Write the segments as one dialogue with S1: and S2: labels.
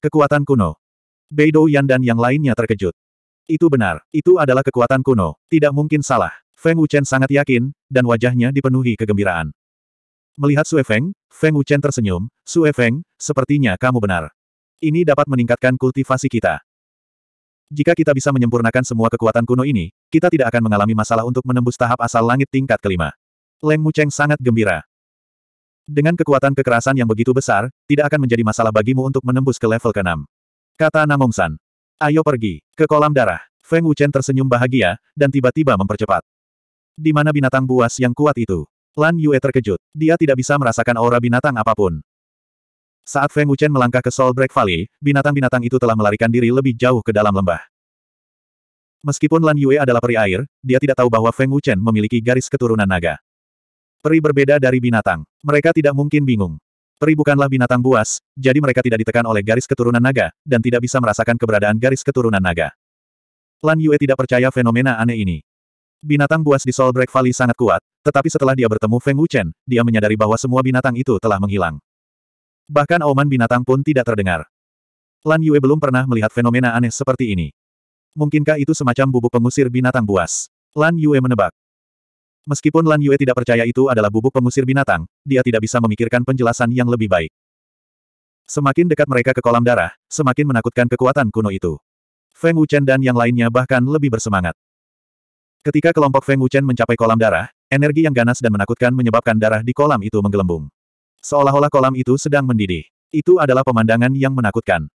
S1: Kekuatan kuno. Beidou Yan dan yang lainnya terkejut. Itu benar, itu adalah kekuatan kuno, tidak mungkin salah. Feng Wuchen sangat yakin, dan wajahnya dipenuhi kegembiraan. Melihat Sue Feng, Feng Wuchen tersenyum, Sue Feng, sepertinya kamu benar. Ini dapat meningkatkan kultivasi kita. Jika kita bisa menyempurnakan semua kekuatan kuno ini, kita tidak akan mengalami masalah untuk menembus tahap asal langit tingkat kelima. Leng Mucheng sangat gembira. Dengan kekuatan kekerasan yang begitu besar, tidak akan menjadi masalah bagimu untuk menembus ke level ke-6. Kata San. Ayo pergi, ke kolam darah. Feng Wuchen tersenyum bahagia, dan tiba-tiba mempercepat. Di mana binatang buas yang kuat itu? Lan Yue terkejut. Dia tidak bisa merasakan aura binatang apapun. Saat Feng Wuchen melangkah ke Soul Break Valley, binatang-binatang itu telah melarikan diri lebih jauh ke dalam lembah. Meskipun Lan Yue adalah peri air, dia tidak tahu bahwa Feng Wuchen memiliki garis keturunan naga. Peri berbeda dari binatang. Mereka tidak mungkin bingung. Peri bukanlah binatang buas, jadi mereka tidak ditekan oleh garis keturunan naga, dan tidak bisa merasakan keberadaan garis keturunan naga. Lan Yue tidak percaya fenomena aneh ini. Binatang buas di Break Valley sangat kuat, tetapi setelah dia bertemu Feng Wuchen, dia menyadari bahwa semua binatang itu telah menghilang. Bahkan oman binatang pun tidak terdengar. Lan Yue belum pernah melihat fenomena aneh seperti ini. Mungkinkah itu semacam bubuk pengusir binatang buas? Lan Yue menebak. Meskipun Lan Yue tidak percaya itu adalah bubuk pengusir binatang, dia tidak bisa memikirkan penjelasan yang lebih baik. Semakin dekat mereka ke kolam darah, semakin menakutkan kekuatan kuno itu. Feng Wuchen dan yang lainnya bahkan lebih bersemangat. Ketika kelompok Feng Wuchen mencapai kolam darah, energi yang ganas dan menakutkan menyebabkan darah di kolam itu menggelembung. Seolah-olah kolam itu sedang mendidih. Itu adalah pemandangan yang menakutkan.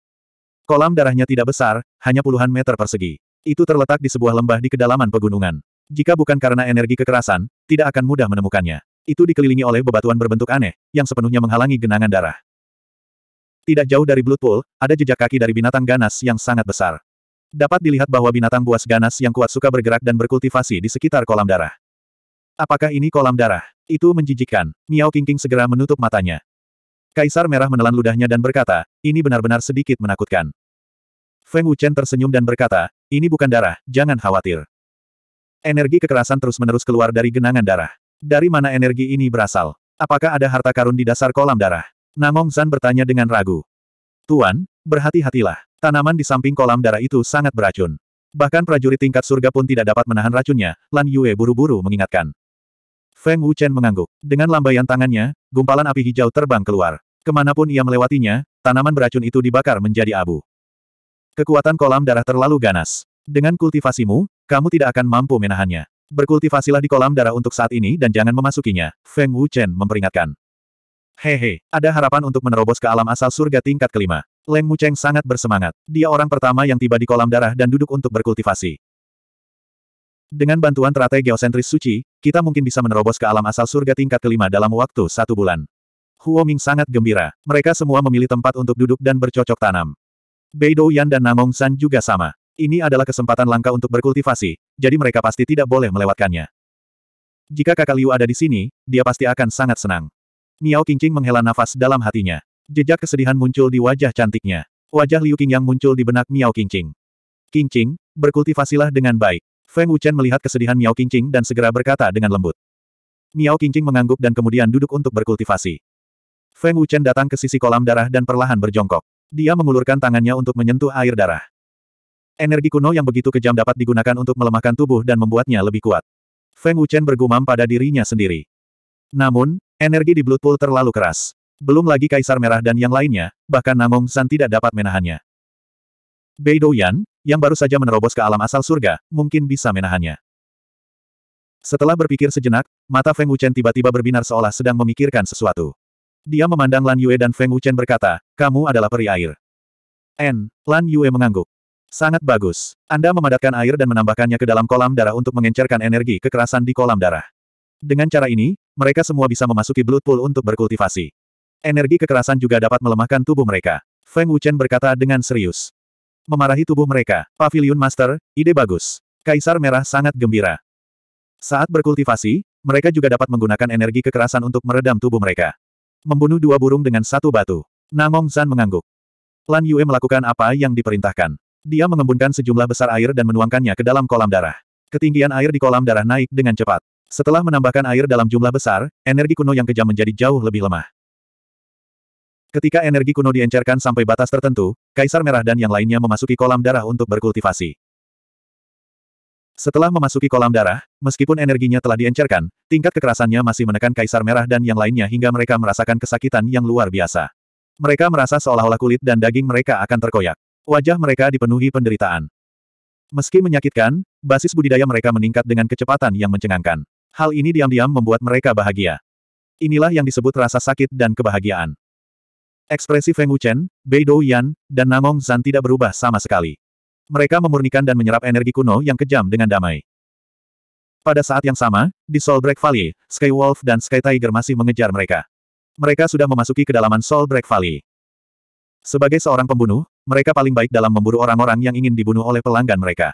S1: Kolam darahnya tidak besar, hanya puluhan meter persegi. Itu terletak di sebuah lembah di kedalaman pegunungan. Jika bukan karena energi kekerasan, tidak akan mudah menemukannya. Itu dikelilingi oleh bebatuan berbentuk aneh, yang sepenuhnya menghalangi genangan darah. Tidak jauh dari Blood Pool, ada jejak kaki dari binatang ganas yang sangat besar. Dapat dilihat bahwa binatang buas ganas yang kuat suka bergerak dan berkultivasi di sekitar kolam darah. Apakah ini kolam darah? Itu menjijikkan. Miao Kingking segera menutup matanya. Kaisar Merah menelan ludahnya dan berkata, ini benar-benar sedikit menakutkan. Feng Wuchen tersenyum dan berkata, ini bukan darah, jangan khawatir. Energi kekerasan terus-menerus keluar dari genangan darah. Dari mana energi ini berasal? Apakah ada harta karun di dasar kolam darah? Namong Zan bertanya dengan ragu. Tuan, berhati-hatilah. Tanaman di samping kolam darah itu sangat beracun. Bahkan prajurit tingkat surga pun tidak dapat menahan racunnya, Lan Yue buru-buru mengingatkan. Feng Wuchen mengangguk. Dengan lambaian tangannya, gumpalan api hijau terbang keluar. Kemanapun ia melewatinya, tanaman beracun itu dibakar menjadi abu. Kekuatan kolam darah terlalu ganas. Dengan kultivasimu, kamu tidak akan mampu menahannya. Berkultivasilah di kolam darah untuk saat ini dan jangan memasukinya, Feng Wuchen memperingatkan. Hehe, ada harapan untuk menerobos ke alam asal surga tingkat kelima. Leng Cheng sangat bersemangat. Dia orang pertama yang tiba di kolam darah dan duduk untuk berkultivasi. Dengan bantuan teratai geosentris suci, kita mungkin bisa menerobos ke alam asal surga tingkat kelima dalam waktu satu bulan. Huo Ming sangat gembira. Mereka semua memilih tempat untuk duduk dan bercocok tanam. Beidou Yan dan Namong San juga sama. Ini adalah kesempatan langka untuk berkultivasi, jadi mereka pasti tidak boleh melewatkannya. Jika kakak Liu ada di sini, dia pasti akan sangat senang. Miao Qingqing menghela nafas dalam hatinya. Jejak kesedihan muncul di wajah cantiknya. Wajah Liu yang muncul di benak Miao Qingqing. Qingqing, berkultivasilah dengan baik. Feng Wuchen melihat kesedihan Miao Qingqing dan segera berkata dengan lembut. Miao Qingqing mengangguk dan kemudian duduk untuk berkultivasi. Feng Wuchen datang ke sisi kolam darah dan perlahan berjongkok. Dia mengulurkan tangannya untuk menyentuh air darah. Energi kuno yang begitu kejam dapat digunakan untuk melemahkan tubuh dan membuatnya lebih kuat. Feng Wuchen bergumam pada dirinya sendiri. Namun, energi di Blood Pool terlalu keras. Belum lagi Kaisar Merah dan yang lainnya, bahkan Namong San tidak dapat menahannya. Bei Douyan, yang baru saja menerobos ke alam asal surga, mungkin bisa menahannya. Setelah berpikir sejenak, mata Feng Wuchen tiba-tiba berbinar seolah sedang memikirkan sesuatu. Dia memandang Lan Yue dan Feng Wuchen berkata, kamu adalah peri air. N. Lan Yue mengangguk. Sangat bagus. Anda memadatkan air dan menambahkannya ke dalam kolam darah untuk mengencerkan energi kekerasan di kolam darah. Dengan cara ini, mereka semua bisa memasuki Blood Pool untuk berkultivasi. Energi kekerasan juga dapat melemahkan tubuh mereka. Feng Wuchen berkata dengan serius. Memarahi tubuh mereka, Pavilion Master, ide bagus. Kaisar Merah sangat gembira. Saat berkultivasi, mereka juga dapat menggunakan energi kekerasan untuk meredam tubuh mereka. Membunuh dua burung dengan satu batu. Namong Zan mengangguk. Lan Yue melakukan apa yang diperintahkan. Dia mengembunkan sejumlah besar air dan menuangkannya ke dalam kolam darah. Ketinggian air di kolam darah naik dengan cepat. Setelah menambahkan air dalam jumlah besar, energi kuno yang kejam menjadi jauh lebih lemah. Ketika energi kuno diencerkan sampai batas tertentu, Kaisar Merah dan yang lainnya memasuki kolam darah untuk berkultivasi. Setelah memasuki kolam darah, meskipun energinya telah diencerkan, tingkat kekerasannya masih menekan Kaisar Merah dan yang lainnya hingga mereka merasakan kesakitan yang luar biasa. Mereka merasa seolah-olah kulit dan daging mereka akan terkoyak. Wajah mereka dipenuhi penderitaan. Meski menyakitkan, basis budidaya mereka meningkat dengan kecepatan yang mencengangkan. Hal ini diam-diam membuat mereka bahagia. Inilah yang disebut rasa sakit dan kebahagiaan. Ekspresi Feng Wuchen, Bei Douyan, dan Namong Zan tidak berubah sama sekali. Mereka memurnikan dan menyerap energi kuno yang kejam dengan damai. Pada saat yang sama, di Soulbreak Valley, Sky Wolf dan Sky Tiger masih mengejar mereka. Mereka sudah memasuki kedalaman Soulbreak Valley. Sebagai seorang pembunuh, mereka paling baik dalam memburu orang-orang yang ingin dibunuh oleh pelanggan mereka.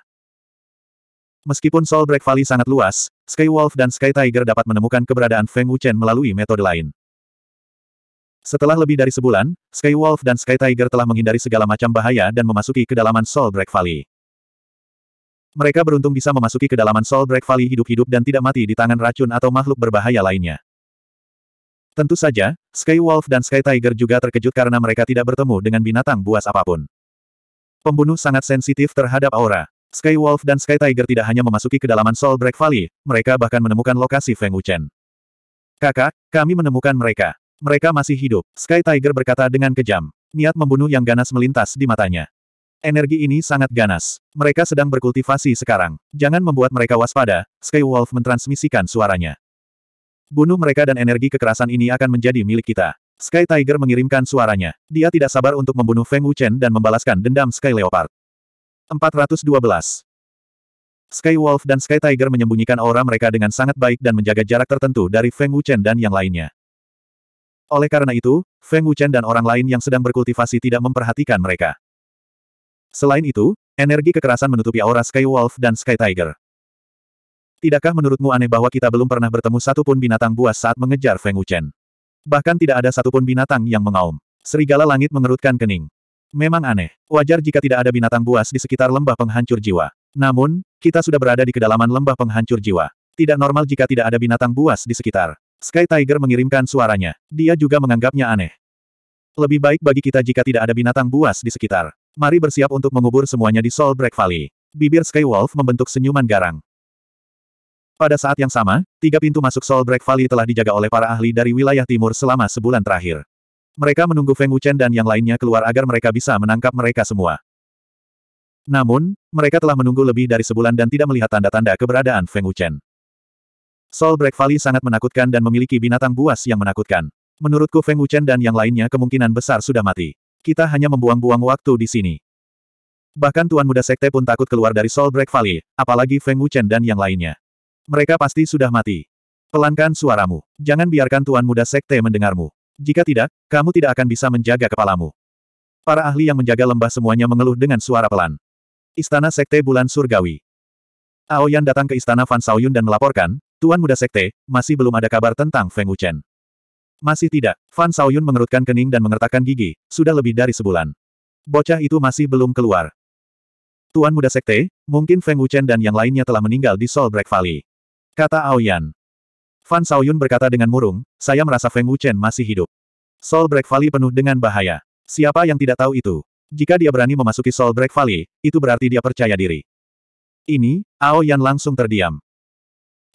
S1: Meskipun Soul Break Valley sangat luas, Sky Wolf dan Sky Tiger dapat menemukan keberadaan Feng Wuchen melalui metode lain. Setelah lebih dari sebulan, Sky Wolf dan Sky Tiger telah menghindari segala macam bahaya dan memasuki kedalaman Soul Break Valley. Mereka beruntung bisa memasuki kedalaman Soul Break Valley hidup-hidup dan tidak mati di tangan racun atau makhluk berbahaya lainnya. Tentu saja, Sky Wolf dan Sky Tiger juga terkejut karena mereka tidak bertemu dengan binatang buas apapun. Pembunuh sangat sensitif terhadap aura. Sky Wolf dan Sky Tiger tidak hanya memasuki kedalaman Soul Break Valley, mereka bahkan menemukan lokasi Feng Wuchen. Kakak, kami menemukan mereka. Mereka masih hidup, Sky Tiger berkata dengan kejam. Niat membunuh yang ganas melintas di matanya. Energi ini sangat ganas. Mereka sedang berkultivasi sekarang. Jangan membuat mereka waspada, Sky Wolf mentransmisikan suaranya. Bunuh mereka dan energi kekerasan ini akan menjadi milik kita. Sky Tiger mengirimkan suaranya. Dia tidak sabar untuk membunuh Feng Wuchen dan membalaskan dendam Sky Leopard. 412. Sky Wolf dan Sky Tiger menyembunyikan aura mereka dengan sangat baik dan menjaga jarak tertentu dari Feng Wuchen dan yang lainnya. Oleh karena itu, Feng Wuchen dan orang lain yang sedang berkultivasi tidak memperhatikan mereka. Selain itu, energi kekerasan menutupi aura Sky Wolf dan Sky Tiger. Tidakkah menurutmu aneh bahwa kita belum pernah bertemu satupun binatang buas saat mengejar Feng Wuchen? Bahkan tidak ada satupun binatang yang mengaum. Serigala langit mengerutkan kening. Memang aneh. Wajar jika tidak ada binatang buas di sekitar lembah penghancur jiwa. Namun, kita sudah berada di kedalaman lembah penghancur jiwa. Tidak normal jika tidak ada binatang buas di sekitar. Sky Tiger mengirimkan suaranya. Dia juga menganggapnya aneh. Lebih baik bagi kita jika tidak ada binatang buas di sekitar. Mari bersiap untuk mengubur semuanya di Soul Break Valley. Bibir Skywolf membentuk senyuman garang. Pada saat yang sama, tiga pintu masuk Soul Break Valley telah dijaga oleh para ahli dari wilayah timur selama sebulan terakhir. Mereka menunggu Feng Wuchen dan yang lainnya keluar agar mereka bisa menangkap mereka semua. Namun, mereka telah menunggu lebih dari sebulan dan tidak melihat tanda-tanda keberadaan Feng Wuchen. Soul Break Valley sangat menakutkan dan memiliki binatang buas yang menakutkan. Menurutku Feng Wuchen dan yang lainnya kemungkinan besar sudah mati. Kita hanya membuang-buang waktu di sini. Bahkan Tuan Muda Sekte pun takut keluar dari Soul Break Valley, apalagi Feng Wuchen dan yang lainnya. Mereka pasti sudah mati. Pelankan suaramu. Jangan biarkan Tuan Muda Sekte mendengarmu. Jika tidak, kamu tidak akan bisa menjaga kepalamu. Para ahli yang menjaga lembah semuanya mengeluh dengan suara pelan. Istana Sekte Bulan Surgawi. Aoyan datang ke Istana Fan Saoyun dan melaporkan, Tuan Muda Sekte, masih belum ada kabar tentang Feng Wuchen. Masih tidak, Fan Saoyun mengerutkan kening dan mengertakkan gigi, sudah lebih dari sebulan. Bocah itu masih belum keluar. Tuan Muda Sekte, mungkin Feng Wuchen dan yang lainnya telah meninggal di Break Valley. Kata Aoyan. Fan Saoyun berkata dengan murung, saya merasa Feng Wuchen masih hidup. Soul Break Valley penuh dengan bahaya. Siapa yang tidak tahu itu? Jika dia berani memasuki Soul Break Valley, itu berarti dia percaya diri. Ini, Aoyan langsung terdiam.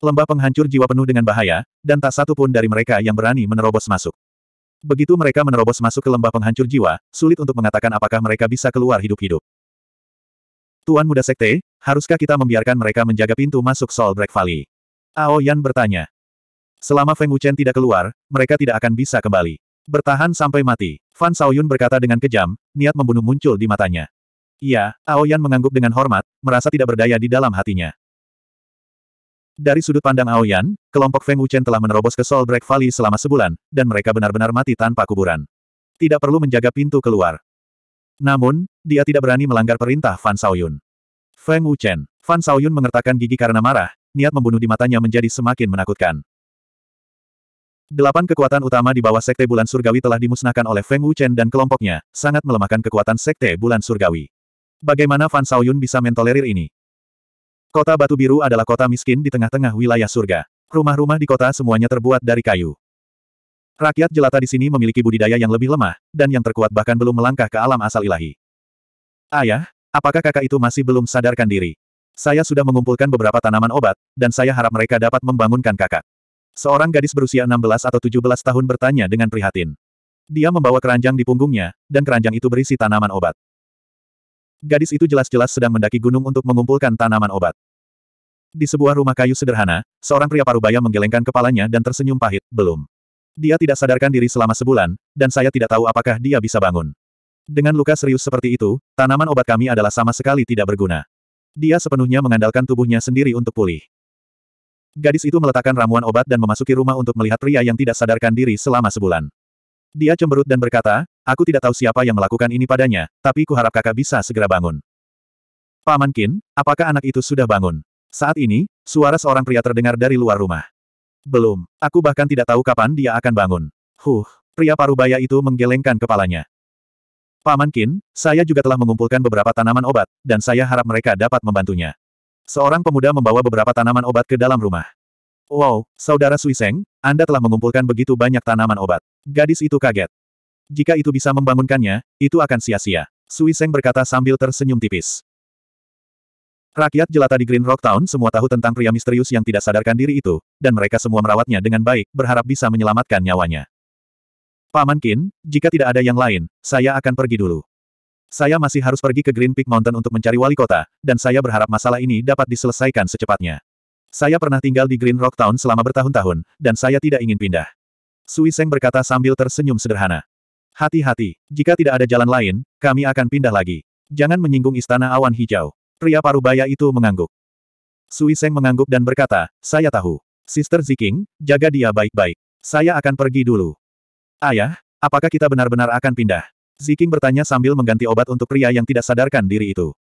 S1: Lembah penghancur jiwa penuh dengan bahaya, dan tak satu pun dari mereka yang berani menerobos masuk. Begitu mereka menerobos masuk ke lembah penghancur jiwa, sulit untuk mengatakan apakah mereka bisa keluar hidup-hidup. Tuan Muda Sekte, haruskah kita membiarkan mereka menjaga pintu masuk Soul Break Valley? Ao Yan bertanya. Selama Feng Wuchen tidak keluar, mereka tidak akan bisa kembali. Bertahan sampai mati. Fan Xiaoyun berkata dengan kejam, niat membunuh muncul di matanya. Iya, Ao Yan mengangguk dengan hormat, merasa tidak berdaya di dalam hatinya. Dari sudut pandang Ao Yan, kelompok Feng Wuchen telah menerobos ke Soul Break Valley selama sebulan, dan mereka benar-benar mati tanpa kuburan. Tidak perlu menjaga pintu keluar. Namun, dia tidak berani melanggar perintah Fan Xiaoyun. Feng Wuchen, Fan Xiaoyun mengertakkan gigi karena marah, niat membunuh di matanya menjadi semakin menakutkan. Delapan kekuatan utama di bawah Sekte Bulan Surgawi telah dimusnahkan oleh Feng Wuchen dan kelompoknya, sangat melemahkan kekuatan Sekte Bulan Surgawi. Bagaimana Fan Saoyun bisa mentolerir ini? Kota Batu Biru adalah kota miskin di tengah-tengah wilayah surga. Rumah-rumah di kota semuanya terbuat dari kayu. Rakyat jelata di sini memiliki budidaya yang lebih lemah, dan yang terkuat bahkan belum melangkah ke alam asal ilahi. Ayah, apakah kakak itu masih belum sadarkan diri? Saya sudah mengumpulkan beberapa tanaman obat, dan saya harap mereka dapat membangunkan kakak. Seorang gadis berusia 16 atau 17 tahun bertanya dengan prihatin. Dia membawa keranjang di punggungnya, dan keranjang itu berisi tanaman obat. Gadis itu jelas-jelas sedang mendaki gunung untuk mengumpulkan tanaman obat. Di sebuah rumah kayu sederhana, seorang pria parubaya menggelengkan kepalanya dan tersenyum pahit, belum. Dia tidak sadarkan diri selama sebulan, dan saya tidak tahu apakah dia bisa bangun. Dengan luka serius seperti itu, tanaman obat kami adalah sama sekali tidak berguna. Dia sepenuhnya mengandalkan tubuhnya sendiri untuk pulih. Gadis itu meletakkan ramuan obat dan memasuki rumah untuk melihat pria yang tidak sadarkan diri selama sebulan. Dia cemberut dan berkata, aku tidak tahu siapa yang melakukan ini padanya, tapi kuharap kakak bisa segera bangun. Paman Kin, apakah anak itu sudah bangun? Saat ini, suara seorang pria terdengar dari luar rumah. Belum, aku bahkan tidak tahu kapan dia akan bangun. Huh, pria parubaya itu menggelengkan kepalanya. Paman Kin, saya juga telah mengumpulkan beberapa tanaman obat, dan saya harap mereka dapat membantunya. Seorang pemuda membawa beberapa tanaman obat ke dalam rumah. Wow, Saudara Suiseng, Anda telah mengumpulkan begitu banyak tanaman obat. Gadis itu kaget. Jika itu bisa membangunkannya, itu akan sia-sia. Suiseng berkata sambil tersenyum tipis. Rakyat jelata di Green Rock Town semua tahu tentang pria misterius yang tidak sadarkan diri itu, dan mereka semua merawatnya dengan baik, berharap bisa menyelamatkan nyawanya. Paman Kin, jika tidak ada yang lain, saya akan pergi dulu. Saya masih harus pergi ke Green Peak Mountain untuk mencari wali kota, dan saya berharap masalah ini dapat diselesaikan secepatnya. Saya pernah tinggal di Green Rock Town selama bertahun-tahun, dan saya tidak ingin pindah. Sui Seng berkata sambil tersenyum sederhana. Hati-hati, jika tidak ada jalan lain, kami akan pindah lagi. Jangan menyinggung istana awan hijau. Pria parubaya itu mengangguk. Sui Seng mengangguk dan berkata, saya tahu. Sister Ziking, jaga dia baik-baik. Saya akan pergi dulu. Ayah, apakah kita benar-benar akan pindah? Ziking bertanya sambil mengganti obat untuk pria yang tidak sadarkan diri itu.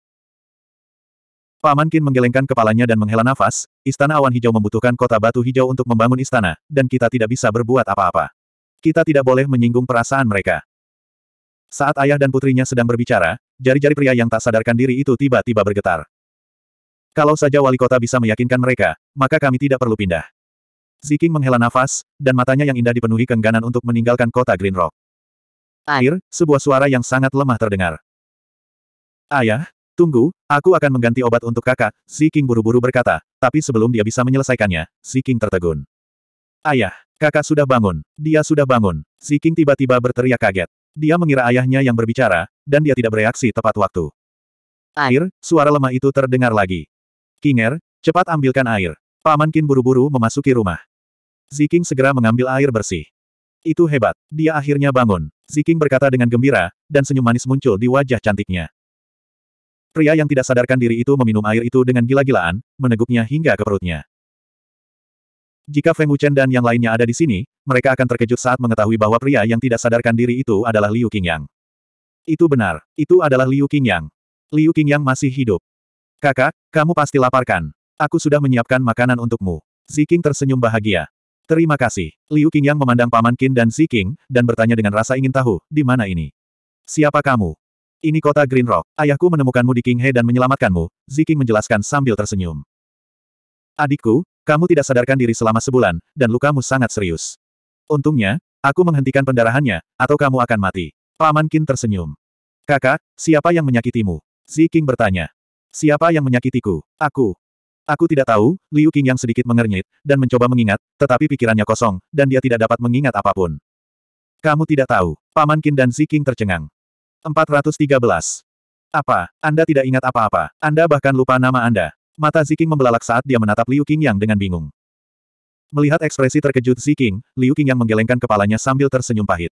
S1: Paman Qin menggelengkan kepalanya dan menghela nafas, istana awan hijau membutuhkan kota batu hijau untuk membangun istana, dan kita tidak bisa berbuat apa-apa. Kita tidak boleh menyinggung perasaan mereka. Saat ayah dan putrinya sedang berbicara, jari-jari pria yang tak sadarkan diri itu tiba-tiba bergetar. Kalau saja wali kota bisa meyakinkan mereka, maka kami tidak perlu pindah. Ziking menghela nafas, dan matanya yang indah dipenuhi kengganan untuk meninggalkan kota Green Rock. Air, sebuah suara yang sangat lemah terdengar. Ayah, tunggu, aku akan mengganti obat untuk kakak, Ziking buru-buru berkata, tapi sebelum dia bisa menyelesaikannya, Ziking tertegun. Ayah, kakak sudah bangun, dia sudah bangun, Ziking tiba-tiba berteriak kaget. Dia mengira ayahnya yang berbicara, dan dia tidak bereaksi tepat waktu. Air, suara lemah itu terdengar lagi. Kinger, cepat ambilkan air. Paman Kin buru-buru memasuki rumah. Ziking segera mengambil air bersih. Itu hebat. Dia akhirnya bangun. Ziking berkata dengan gembira, dan senyum manis muncul di wajah cantiknya. Pria yang tidak sadarkan diri itu meminum air itu dengan gila-gilaan, meneguknya hingga ke perutnya. Jika Feng Wuchen dan yang lainnya ada di sini, mereka akan terkejut saat mengetahui bahwa pria yang tidak sadarkan diri itu adalah Liu Qingyang. Itu benar, itu adalah Liu Qingyang. Liu Qingyang masih hidup. Kakak, kamu pasti lapar kan? Aku sudah menyiapkan makanan untukmu. Ziking tersenyum bahagia. Terima kasih. Liu Qing yang memandang Paman Qin dan Xi Qing, dan bertanya dengan rasa ingin tahu, di mana ini? Siapa kamu? Ini kota Green Rock. Ayahku menemukanmu di King He dan menyelamatkanmu, Xi Qing menjelaskan sambil tersenyum. Adikku, kamu tidak sadarkan diri selama sebulan, dan lukamu sangat serius. Untungnya, aku menghentikan pendarahannya, atau kamu akan mati. Paman Qin tersenyum. Kakak, siapa yang menyakitimu? Xi Qing bertanya. Siapa yang menyakitiku? Aku. Aku tidak tahu, Liu Qing yang sedikit mengernyit, dan mencoba mengingat, tetapi pikirannya kosong, dan dia tidak dapat mengingat apapun. Kamu tidak tahu. Paman Qin dan Si Qing tercengang. 413. Apa? Anda tidak ingat apa-apa. Anda bahkan lupa nama Anda. Mata Si Qing membelalak saat dia menatap Liu Qing yang dengan bingung. Melihat ekspresi terkejut Si Qing, Liu Qing yang menggelengkan kepalanya sambil tersenyum pahit.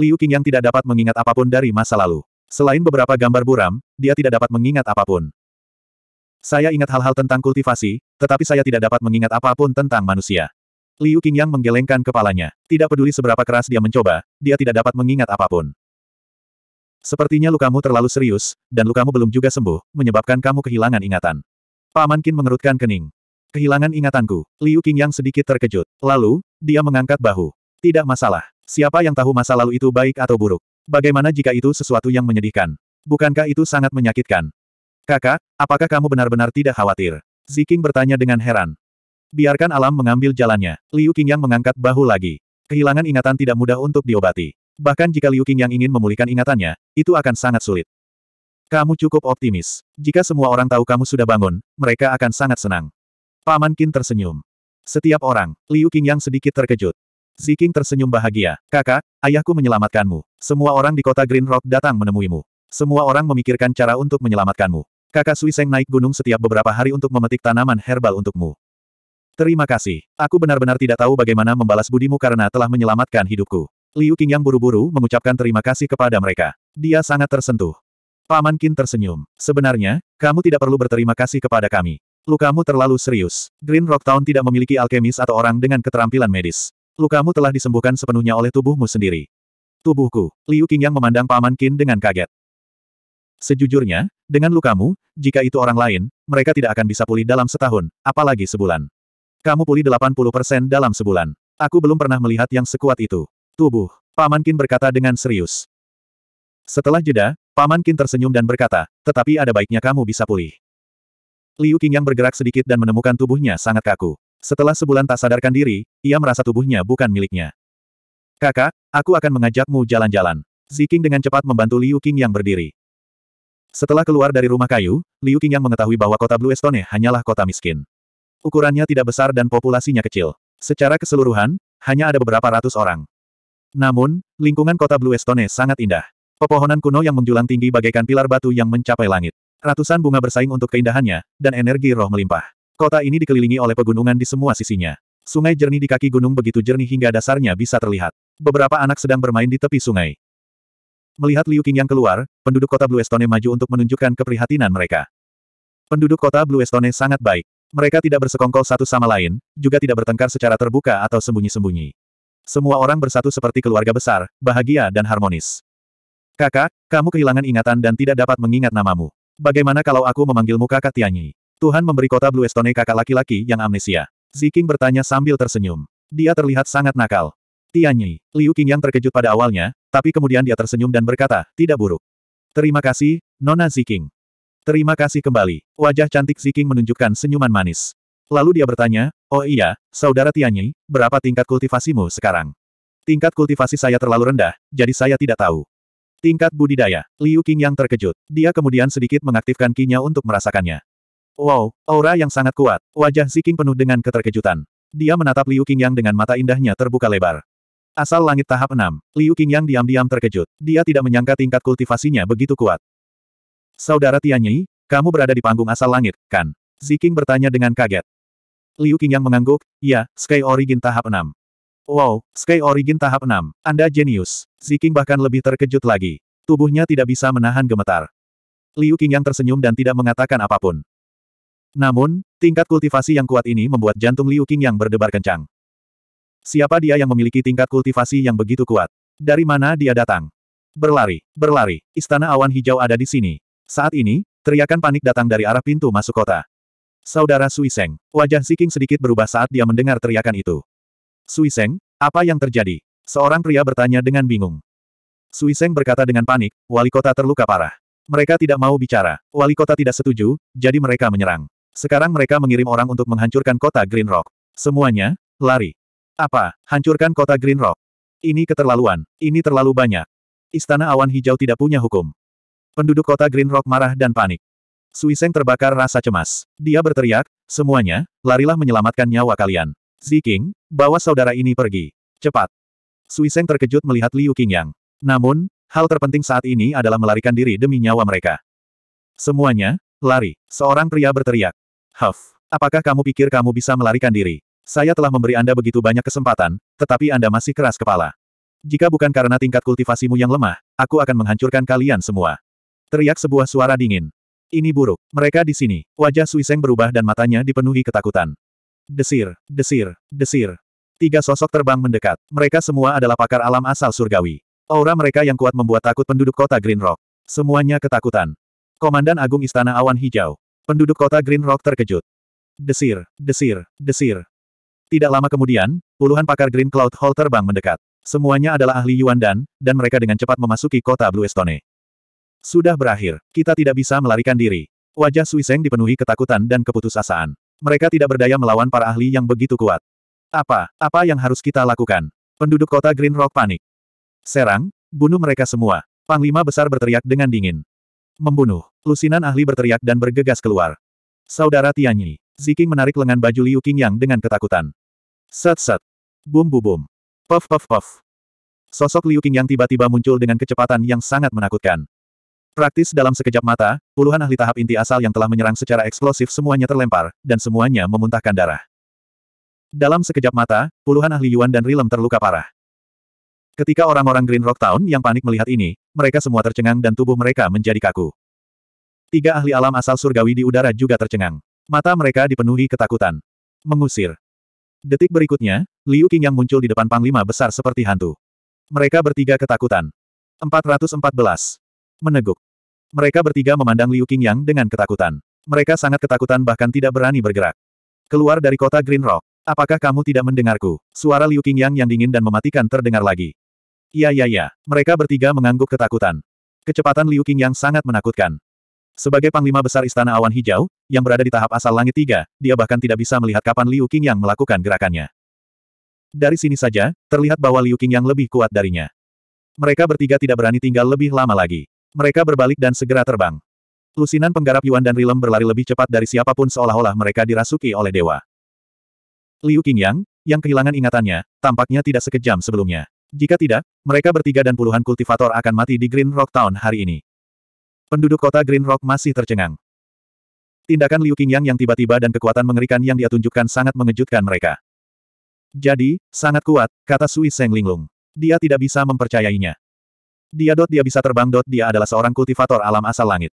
S1: Liu Qing yang tidak dapat mengingat apapun dari masa lalu. Selain beberapa gambar buram, dia tidak dapat mengingat apapun. Saya ingat hal-hal tentang kultivasi, tetapi saya tidak dapat mengingat apapun tentang manusia. Liu Qingyang menggelengkan kepalanya. Tidak peduli seberapa keras dia mencoba, dia tidak dapat mengingat apapun. Sepertinya lukamu terlalu serius, dan lukamu belum juga sembuh, menyebabkan kamu kehilangan ingatan. Paman Qin mengerutkan kening. Kehilangan ingatanku. Liu Qingyang sedikit terkejut. Lalu, dia mengangkat bahu. Tidak masalah. Siapa yang tahu masa lalu itu baik atau buruk? Bagaimana jika itu sesuatu yang menyedihkan? Bukankah itu sangat menyakitkan? Kakak, apakah kamu benar-benar tidak khawatir? Ziking bertanya dengan heran. Biarkan alam mengambil jalannya. Liu Qingyang mengangkat bahu lagi. Kehilangan ingatan tidak mudah untuk diobati. Bahkan jika Liu Qingyang ingin memulihkan ingatannya, itu akan sangat sulit. Kamu cukup optimis. Jika semua orang tahu kamu sudah bangun, mereka akan sangat senang. Paman Qin tersenyum. Setiap orang, Liu Qingyang sedikit terkejut. Ziking tersenyum bahagia. Kakak, ayahku menyelamatkanmu. Semua orang di kota Green Rock datang menemuimu. Semua orang memikirkan cara untuk menyelamatkanmu. Kakak Sui Seng naik gunung setiap beberapa hari untuk memetik tanaman herbal untukmu. Terima kasih. Aku benar-benar tidak tahu bagaimana membalas budimu karena telah menyelamatkan hidupku. Liu yang buru-buru mengucapkan terima kasih kepada mereka. Dia sangat tersentuh. Paman Qin tersenyum. Sebenarnya, kamu tidak perlu berterima kasih kepada kami. Lukamu terlalu serius. Green Rock Town tidak memiliki alkemis atau orang dengan keterampilan medis. Lukamu telah disembuhkan sepenuhnya oleh tubuhmu sendiri. Tubuhku. Liu yang memandang Paman Qin dengan kaget. Sejujurnya, dengan lukamu, jika itu orang lain, mereka tidak akan bisa pulih dalam setahun, apalagi sebulan. Kamu pulih 80% dalam sebulan. Aku belum pernah melihat yang sekuat itu. Tubuh. Paman Kin berkata dengan serius. Setelah jeda, Paman Kin tersenyum dan berkata, tetapi ada baiknya kamu bisa pulih. Liu Qing yang bergerak sedikit dan menemukan tubuhnya sangat kaku. Setelah sebulan tak sadarkan diri, ia merasa tubuhnya bukan miliknya. Kakak, aku akan mengajakmu jalan-jalan. Ziking dengan cepat membantu Liu Qing yang berdiri. Setelah keluar dari rumah kayu, Liu Qingyang mengetahui bahwa kota Blue Estone hanyalah kota miskin. Ukurannya tidak besar dan populasinya kecil. Secara keseluruhan, hanya ada beberapa ratus orang. Namun, lingkungan kota Blue Estone sangat indah. Pepohonan kuno yang menjulang tinggi bagaikan pilar batu yang mencapai langit. Ratusan bunga bersaing untuk keindahannya, dan energi roh melimpah. Kota ini dikelilingi oleh pegunungan di semua sisinya. Sungai jernih di kaki gunung begitu jernih hingga dasarnya bisa terlihat. Beberapa anak sedang bermain di tepi sungai. Melihat Liu yang keluar, penduduk kota Blue Bluestone maju untuk menunjukkan keprihatinan mereka. Penduduk kota Blue Bluestone sangat baik. Mereka tidak bersekongkol satu sama lain, juga tidak bertengkar secara terbuka atau sembunyi-sembunyi. Semua orang bersatu seperti keluarga besar, bahagia dan harmonis. Kakak, kamu kehilangan ingatan dan tidak dapat mengingat namamu. Bagaimana kalau aku memanggilmu kakak Tianyi? Tuhan memberi kota Blue Bluestone kakak laki-laki yang amnesia. Ziking bertanya sambil tersenyum. Dia terlihat sangat nakal. Tianyi. Liu Qingyang terkejut pada awalnya, tapi kemudian dia tersenyum dan berkata, tidak buruk. Terima kasih, Nona Ziking. Terima kasih kembali. Wajah cantik Ziking menunjukkan senyuman manis. Lalu dia bertanya, oh iya, saudara Tianyi, berapa tingkat kultivasimu sekarang? Tingkat kultivasi saya terlalu rendah, jadi saya tidak tahu. Tingkat budidaya, Liu Qingyang terkejut. Dia kemudian sedikit mengaktifkan kinya untuk merasakannya. Wow, aura yang sangat kuat. Wajah Ziking penuh dengan keterkejutan. Dia menatap Liu Qingyang dengan mata indahnya terbuka lebar. Asal langit tahap 6, Liu Qingyang diam-diam terkejut. Dia tidak menyangka tingkat kultivasinya begitu kuat. Saudara Tianyi, kamu berada di panggung asal langit, kan? Ziking bertanya dengan kaget. Liu Qingyang mengangguk, ya, Sky Origin tahap 6. Wow, Sky Origin tahap 6, Anda jenius. Ziking bahkan lebih terkejut lagi. Tubuhnya tidak bisa menahan gemetar. Liu Qingyang tersenyum dan tidak mengatakan apapun. Namun, tingkat kultivasi yang kuat ini membuat jantung Liu Qingyang berdebar kencang. Siapa dia yang memiliki tingkat kultivasi yang begitu kuat? Dari mana dia datang? Berlari, berlari, istana awan hijau ada di sini. Saat ini, teriakan panik datang dari arah pintu masuk kota. Saudara Suiseng, wajah Siking sedikit berubah saat dia mendengar teriakan itu. Suiseng, apa yang terjadi? Seorang pria bertanya dengan bingung. Suiseng berkata dengan panik, wali kota terluka parah. Mereka tidak mau bicara, wali kota tidak setuju, jadi mereka menyerang. Sekarang mereka mengirim orang untuk menghancurkan kota Green Rock. Semuanya, lari. Apa, hancurkan kota Green Rock? Ini keterlaluan, ini terlalu banyak. Istana awan hijau tidak punya hukum. Penduduk kota Green Rock marah dan panik. Suiseng terbakar rasa cemas. Dia berteriak, semuanya, larilah menyelamatkan nyawa kalian. Ziking, bawa saudara ini pergi. Cepat. Suiseng terkejut melihat Liu Qingyang. Namun, hal terpenting saat ini adalah melarikan diri demi nyawa mereka. Semuanya, lari. Seorang pria berteriak. Huff, apakah kamu pikir kamu bisa melarikan diri? Saya telah memberi Anda begitu banyak kesempatan, tetapi Anda masih keras kepala. Jika bukan karena tingkat kultivasimu yang lemah, aku akan menghancurkan kalian semua. Teriak sebuah suara dingin. Ini buruk. Mereka di sini. Wajah Suiseng berubah dan matanya dipenuhi ketakutan. Desir, desir, desir. Tiga sosok terbang mendekat. Mereka semua adalah pakar alam asal surgawi. Aura mereka yang kuat membuat takut penduduk kota Green Rock. Semuanya ketakutan. Komandan Agung Istana Awan Hijau. Penduduk kota Green Rock terkejut. Desir, desir, desir. Tidak lama kemudian, puluhan pakar Green Cloud Hall terbang mendekat. Semuanya adalah ahli Yuan Dan, dan mereka dengan cepat memasuki kota Blue Estone. Sudah berakhir, kita tidak bisa melarikan diri. Wajah Sui Seng dipenuhi ketakutan dan keputusasaan. Mereka tidak berdaya melawan para ahli yang begitu kuat. Apa, apa yang harus kita lakukan? Penduduk kota Green Rock panik. Serang, bunuh mereka semua. Panglima besar berteriak dengan dingin. Membunuh. Lusinan ahli berteriak dan bergegas keluar. Saudara Tianyi, Ziking menarik lengan baju Liu yang dengan ketakutan. Sat-sat. Bum bu bum. Puff puff puff. Sosok Liu yang tiba-tiba muncul dengan kecepatan yang sangat menakutkan. Praktis dalam sekejap mata, puluhan ahli tahap inti asal yang telah menyerang secara eksplosif semuanya terlempar, dan semuanya memuntahkan darah. Dalam sekejap mata, puluhan ahli Yuan dan Rilem terluka parah. Ketika orang-orang Green Rock Town yang panik melihat ini, mereka semua tercengang dan tubuh mereka menjadi kaku. Tiga ahli alam asal surgawi di udara juga tercengang. Mata mereka dipenuhi ketakutan. Mengusir. Detik berikutnya, Liu Qingyang yang muncul di depan panglima besar seperti hantu. Mereka bertiga ketakutan. 414. Meneguk. Mereka bertiga memandang Liu Qingyang yang dengan ketakutan. Mereka sangat ketakutan bahkan tidak berani bergerak. Keluar dari kota Green Rock. Apakah kamu tidak mendengarku? Suara Liu Qingyang yang dingin dan mematikan terdengar lagi. Iya iya iya, mereka bertiga mengangguk ketakutan. Kecepatan Liu Qingyang sangat menakutkan. Sebagai panglima besar Istana Awan Hijau, yang berada di tahap asal langit tiga, dia bahkan tidak bisa melihat kapan Liu yang melakukan gerakannya. Dari sini saja, terlihat bahwa Liu yang lebih kuat darinya. Mereka bertiga tidak berani tinggal lebih lama lagi. Mereka berbalik dan segera terbang. Lusinan penggarap Yuan dan Rilem berlari lebih cepat dari siapapun seolah-olah mereka dirasuki oleh dewa. Liu Qingyang, yang kehilangan ingatannya, tampaknya tidak sekejam sebelumnya. Jika tidak, mereka bertiga dan puluhan kultivator akan mati di Green Rock Town hari ini. Penduduk kota Green Rock masih tercengang. Tindakan Liu Qingyang yang tiba-tiba dan kekuatan mengerikan yang dia tunjukkan sangat mengejutkan mereka. Jadi, sangat kuat, kata Sui Seng Linglung. Dia tidak bisa mempercayainya. Dia dot dia bisa terbang dot dia adalah seorang kultivator alam asal langit.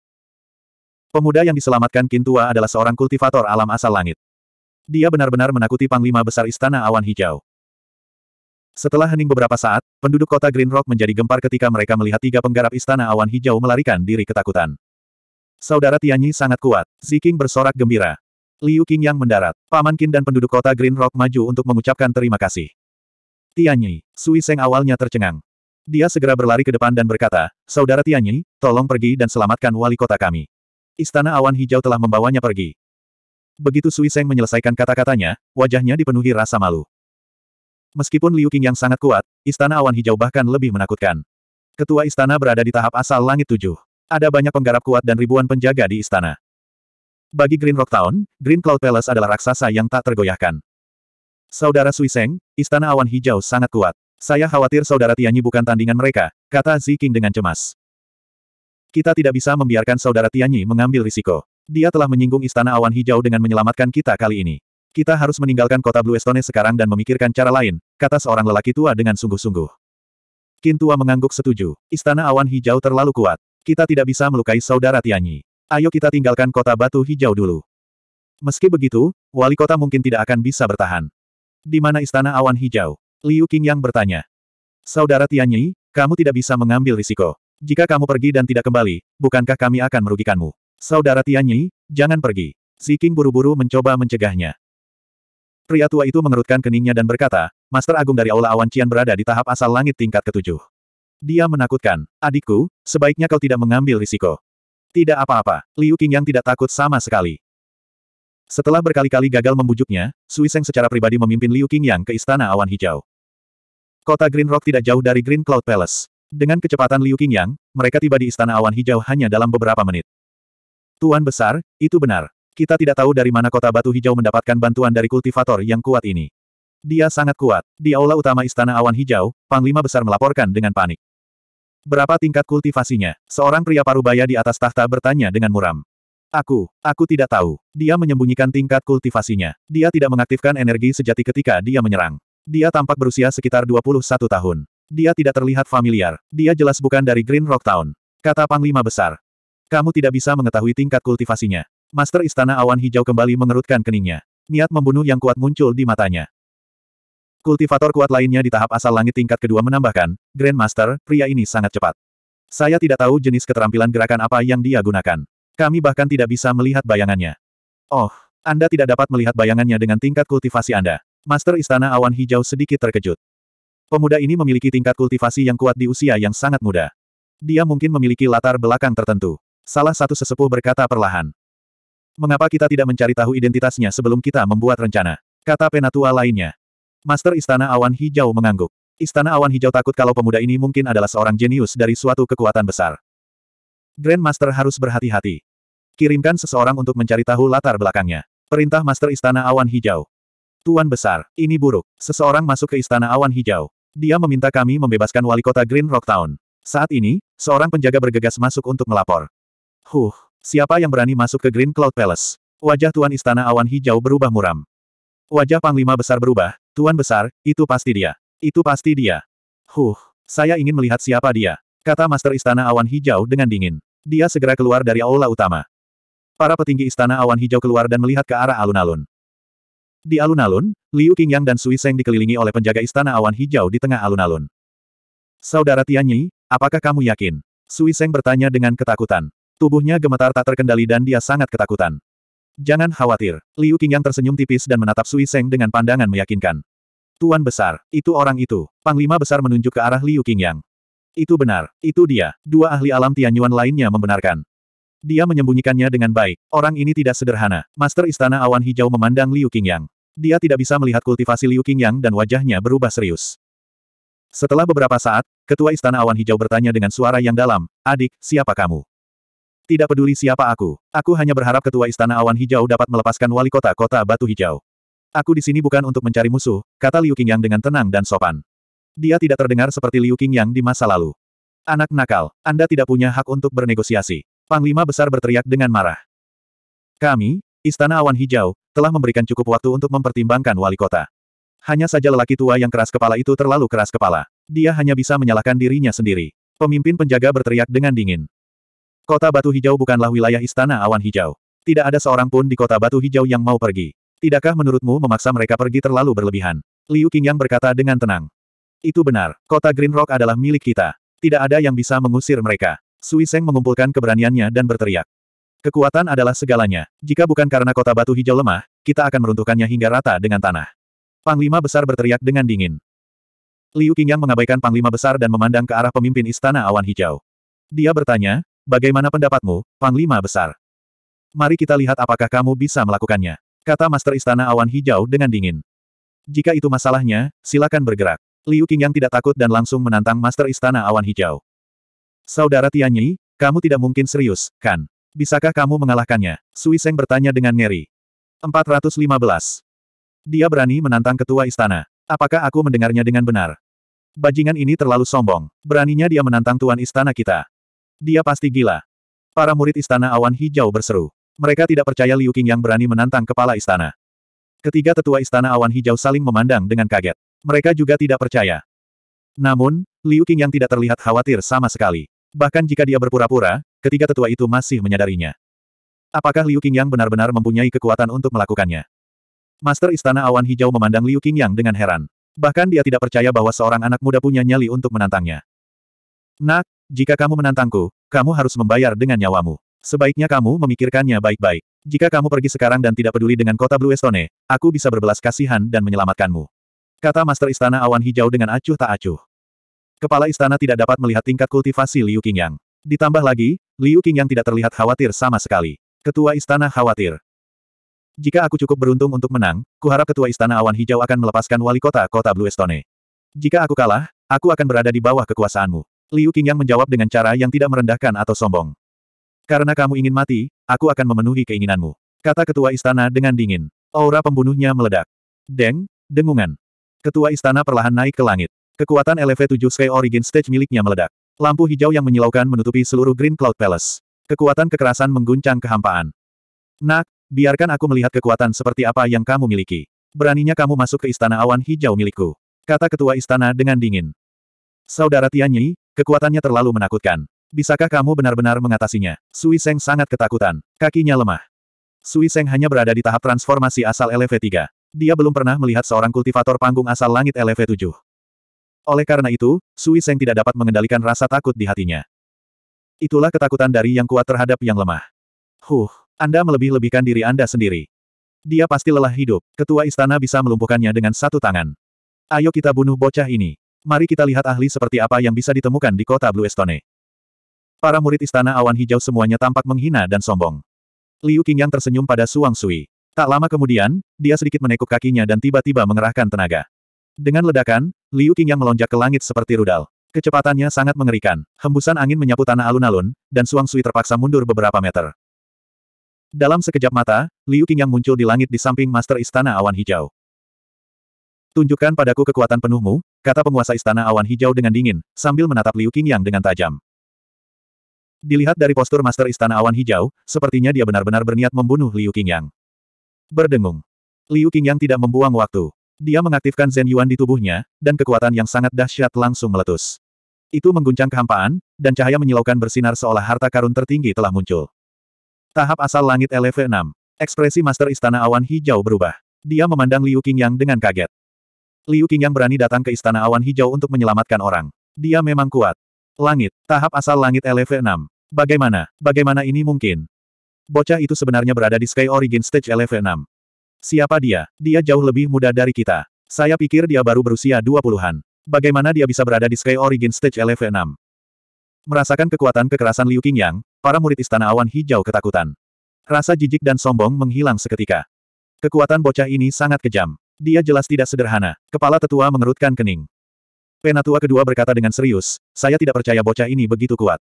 S1: Pemuda yang diselamatkan Kintua adalah seorang kultivator alam asal langit. Dia benar-benar menakuti Panglima Besar Istana Awan Hijau. Setelah hening beberapa saat, penduduk kota Green Rock menjadi gempar ketika mereka melihat tiga penggarap istana awan hijau melarikan diri ketakutan. Saudara Tianyi sangat kuat. Ziking bersorak gembira. Liu King yang mendarat. Paman Qin dan penduduk kota Green Rock maju untuk mengucapkan terima kasih. Tianyi, Sui Seng awalnya tercengang. Dia segera berlari ke depan dan berkata, Saudara Tianyi, tolong pergi dan selamatkan wali kota kami. Istana awan hijau telah membawanya pergi. Begitu Sui Seng menyelesaikan kata-katanya, wajahnya dipenuhi rasa malu. Meskipun Liu Qing yang sangat kuat, istana awan hijau bahkan lebih menakutkan. Ketua istana berada di tahap asal langit tujuh. Ada banyak penggarap kuat dan ribuan penjaga di istana. Bagi Green Rock Town, Green Cloud Palace adalah raksasa yang tak tergoyahkan. Saudara Sui Seng, istana awan hijau sangat kuat. Saya khawatir saudara Tianyi bukan tandingan mereka, kata Ziking dengan cemas. Kita tidak bisa membiarkan saudara Tianyi mengambil risiko. Dia telah menyinggung istana awan hijau dengan menyelamatkan kita kali ini. Kita harus meninggalkan kota Blue Stone sekarang dan memikirkan cara lain, kata seorang lelaki tua dengan sungguh-sungguh. Kintua tua mengangguk setuju. Istana awan hijau terlalu kuat. Kita tidak bisa melukai saudara Tianyi. Ayo kita tinggalkan kota batu hijau dulu. Meski begitu, wali kota mungkin tidak akan bisa bertahan. Di mana istana awan hijau? Liu King yang bertanya. Saudara Tianyi, kamu tidak bisa mengambil risiko. Jika kamu pergi dan tidak kembali, bukankah kami akan merugikanmu? Saudara Tianyi, jangan pergi. Si King buru-buru mencoba mencegahnya. Pria tua itu mengerutkan keningnya dan berkata, Master Agung dari Aula Awan Cian berada di tahap asal langit tingkat ketujuh. Dia menakutkan, adikku, sebaiknya kau tidak mengambil risiko. Tidak apa-apa, Liu yang tidak takut sama sekali. Setelah berkali-kali gagal membujuknya, Sui Seng secara pribadi memimpin Liu yang ke Istana Awan Hijau. Kota Green Rock tidak jauh dari Green Cloud Palace. Dengan kecepatan Liu Qingyang, mereka tiba di Istana Awan Hijau hanya dalam beberapa menit. Tuan Besar, itu benar. Kita tidak tahu dari mana kota batu hijau mendapatkan bantuan dari kultivator yang kuat ini. Dia sangat kuat. Di aula utama Istana Awan Hijau, Panglima Besar melaporkan dengan panik. Berapa tingkat kultivasinya? Seorang pria parubaya di atas tahta bertanya dengan muram. Aku, aku tidak tahu. Dia menyembunyikan tingkat kultivasinya. Dia tidak mengaktifkan energi sejati ketika dia menyerang. Dia tampak berusia sekitar 21 tahun. Dia tidak terlihat familiar. Dia jelas bukan dari Green Rock Town. Kata Panglima Besar. Kamu tidak bisa mengetahui tingkat kultivasinya. Master Istana Awan Hijau kembali mengerutkan keningnya. Niat membunuh yang kuat muncul di matanya. Kultivator kuat lainnya di tahap asal langit tingkat kedua menambahkan, Grandmaster, pria ini sangat cepat. Saya tidak tahu jenis keterampilan gerakan apa yang dia gunakan. Kami bahkan tidak bisa melihat bayangannya. Oh, Anda tidak dapat melihat bayangannya dengan tingkat kultivasi Anda. Master Istana Awan Hijau sedikit terkejut. Pemuda ini memiliki tingkat kultivasi yang kuat di usia yang sangat muda. Dia mungkin memiliki latar belakang tertentu. Salah satu sesepuh berkata perlahan. Mengapa kita tidak mencari tahu identitasnya sebelum kita membuat rencana? Kata penatua lainnya. Master Istana Awan Hijau mengangguk. Istana Awan Hijau takut kalau pemuda ini mungkin adalah seorang jenius dari suatu kekuatan besar. Grandmaster harus berhati-hati. Kirimkan seseorang untuk mencari tahu latar belakangnya. Perintah Master Istana Awan Hijau. Tuan Besar, ini buruk. Seseorang masuk ke Istana Awan Hijau. Dia meminta kami membebaskan wali kota Green Rock Town. Saat ini, seorang penjaga bergegas masuk untuk melapor. Huh, Siapa yang berani masuk ke Green Cloud Palace? Wajah Tuan Istana Awan Hijau berubah muram. Wajah Panglima Besar berubah, Tuan Besar, itu pasti dia. Itu pasti dia. Huh, saya ingin melihat siapa dia, kata Master Istana Awan Hijau dengan dingin. Dia segera keluar dari aula utama. Para petinggi Istana Awan Hijau keluar dan melihat ke arah alun-alun. Di alun-alun, Liu Qingyang dan Sui Seng dikelilingi oleh penjaga Istana Awan Hijau di tengah alun-alun. Saudara Tianyi, apakah kamu yakin? Sui Seng bertanya dengan ketakutan. Tubuhnya gemetar tak terkendali dan dia sangat ketakutan. Jangan khawatir. Liu Qingyang tersenyum tipis dan menatap Sui Seng dengan pandangan meyakinkan. Tuan besar, itu orang itu. Panglima besar menunjuk ke arah Liu Qingyang. Itu benar, itu dia. Dua ahli alam Tianyuan lainnya membenarkan. Dia menyembunyikannya dengan baik. Orang ini tidak sederhana. Master Istana Awan Hijau memandang Liu Qingyang. Dia tidak bisa melihat kultivasi Liu Qingyang dan wajahnya berubah serius. Setelah beberapa saat, Ketua Istana Awan Hijau bertanya dengan suara yang dalam, Adik, siapa kamu? Tidak peduli siapa aku, aku hanya berharap ketua istana awan hijau dapat melepaskan wali kota kota batu hijau. Aku di sini bukan untuk mencari musuh, kata Liu Qingyang dengan tenang dan sopan. Dia tidak terdengar seperti Liu Qingyang di masa lalu. Anak nakal, Anda tidak punya hak untuk bernegosiasi. Panglima besar berteriak dengan marah. Kami, Istana Awan Hijau, telah memberikan cukup waktu untuk mempertimbangkan wali kota. Hanya saja lelaki tua yang keras kepala itu terlalu keras kepala. Dia hanya bisa menyalahkan dirinya sendiri. Pemimpin penjaga berteriak dengan dingin. Kota Batu Hijau bukanlah wilayah Istana Awan Hijau. Tidak ada seorang pun di Kota Batu Hijau yang mau pergi. Tidakkah menurutmu memaksa mereka pergi terlalu berlebihan? Liu Qingyang berkata dengan tenang. Itu benar, kota Green Rock adalah milik kita. Tidak ada yang bisa mengusir mereka. Sui Seng mengumpulkan keberaniannya dan berteriak. Kekuatan adalah segalanya. Jika bukan karena kota batu hijau lemah, kita akan meruntuhkannya hingga rata dengan tanah. Panglima besar berteriak dengan dingin. Liu Qingyang mengabaikan panglima besar dan memandang ke arah pemimpin istana awan hijau. Dia bertanya, Bagaimana pendapatmu, Panglima Besar? Mari kita lihat apakah kamu bisa melakukannya. Kata Master Istana Awan Hijau dengan dingin. Jika itu masalahnya, silakan bergerak. Liu yang tidak takut dan langsung menantang Master Istana Awan Hijau. Saudara Tianyi, kamu tidak mungkin serius, kan? Bisakah kamu mengalahkannya? Sui Seng bertanya dengan ngeri. 415. Dia berani menantang ketua istana. Apakah aku mendengarnya dengan benar? Bajingan ini terlalu sombong. Beraninya dia menantang tuan istana kita. Dia pasti gila. Para murid Istana Awan Hijau berseru. Mereka tidak percaya Liu Qing yang berani menantang kepala istana. Ketiga tetua Istana Awan Hijau saling memandang dengan kaget. Mereka juga tidak percaya. Namun, Liu Qing yang tidak terlihat khawatir sama sekali. Bahkan jika dia berpura-pura, ketiga tetua itu masih menyadarinya. Apakah Liu Qing yang benar-benar mempunyai kekuatan untuk melakukannya? Master Istana Awan Hijau memandang Liu Qing yang dengan heran. Bahkan dia tidak percaya bahwa seorang anak muda punya nyali untuk menantangnya. Nak, jika kamu menantangku, kamu harus membayar dengan nyawamu. Sebaiknya kamu memikirkannya baik-baik. Jika kamu pergi sekarang dan tidak peduli dengan kota Blue Estone, aku bisa berbelas kasihan dan menyelamatkanmu. Kata Master Istana Awan Hijau dengan acuh tak acuh. Kepala istana tidak dapat melihat tingkat kultivasi Liu Qingyang. Ditambah lagi, Liu Qingyang tidak terlihat khawatir sama sekali. Ketua istana khawatir. Jika aku cukup beruntung untuk menang, kuharap ketua istana Awan Hijau akan melepaskan wali kota kota Blue Estone. Jika aku kalah, aku akan berada di bawah kekuasaanmu. Liu Qingyang menjawab dengan cara yang tidak merendahkan atau sombong. Karena kamu ingin mati, aku akan memenuhi keinginanmu. Kata ketua istana dengan dingin. Aura pembunuhnya meledak. Deng, dengungan. Ketua istana perlahan naik ke langit. Kekuatan LV7 Sky Origin Stage miliknya meledak. Lampu hijau yang menyilaukan menutupi seluruh Green Cloud Palace. Kekuatan kekerasan mengguncang kehampaan. Nak, biarkan aku melihat kekuatan seperti apa yang kamu miliki. Beraninya kamu masuk ke istana awan hijau milikku. Kata ketua istana dengan dingin. Saudara Tianyi, Kekuatannya terlalu menakutkan. Bisakah kamu benar-benar mengatasinya? Sui Seng sangat ketakutan. Kakinya lemah. Sui Seng hanya berada di tahap transformasi asal LV3. Dia belum pernah melihat seorang kultivator panggung asal langit LV7. Oleh karena itu, Sui Seng tidak dapat mengendalikan rasa takut di hatinya. Itulah ketakutan dari yang kuat terhadap yang lemah. Huh, Anda melebih-lebihkan diri Anda sendiri. Dia pasti lelah hidup, ketua istana bisa melumpuhkannya dengan satu tangan. Ayo kita bunuh bocah ini. Mari kita lihat ahli seperti apa yang bisa ditemukan di kota Blue Estone. Para murid Istana Awan Hijau semuanya tampak menghina dan sombong. Liu Qingyang tersenyum pada Suang Sui. Tak lama kemudian, dia sedikit menekuk kakinya dan tiba-tiba mengerahkan tenaga. Dengan ledakan, Liu Qingyang melonjak ke langit seperti rudal. Kecepatannya sangat mengerikan. Hembusan angin menyapu tanah alun-alun, dan Suang Sui terpaksa mundur beberapa meter. Dalam sekejap mata, Liu Qingyang muncul di langit di samping Master Istana Awan Hijau. Tunjukkan padaku kekuatan penuhmu, kata penguasa istana awan hijau dengan dingin, sambil menatap Liu Qingyang dengan tajam. Dilihat dari postur master istana awan hijau, sepertinya dia benar-benar berniat membunuh Liu Qingyang. Berdengung. Liu Qingyang tidak membuang waktu. Dia mengaktifkan Zen Yuan di tubuhnya, dan kekuatan yang sangat dahsyat langsung meletus. Itu mengguncang kehampaan, dan cahaya menyilaukan bersinar seolah harta karun tertinggi telah muncul. Tahap asal langit LV6. Ekspresi Master Istana Awan Hijau berubah. Dia memandang Liu Qingyang dengan kaget. Liu Qingyang berani datang ke Istana Awan Hijau untuk menyelamatkan orang. Dia memang kuat. Langit, tahap asal langit LV6. Bagaimana, bagaimana ini mungkin? Bocah itu sebenarnya berada di Sky Origin Stage LV6. Siapa dia? Dia jauh lebih muda dari kita. Saya pikir dia baru berusia 20-an. Bagaimana dia bisa berada di Sky Origin Stage LV6? Merasakan kekuatan kekerasan Liu Qingyang, para murid Istana Awan Hijau ketakutan. Rasa jijik dan sombong menghilang seketika. Kekuatan bocah ini sangat kejam dia jelas tidak sederhana. Kepala tetua mengerutkan kening. Penatua kedua berkata dengan serius, saya tidak percaya bocah ini begitu kuat.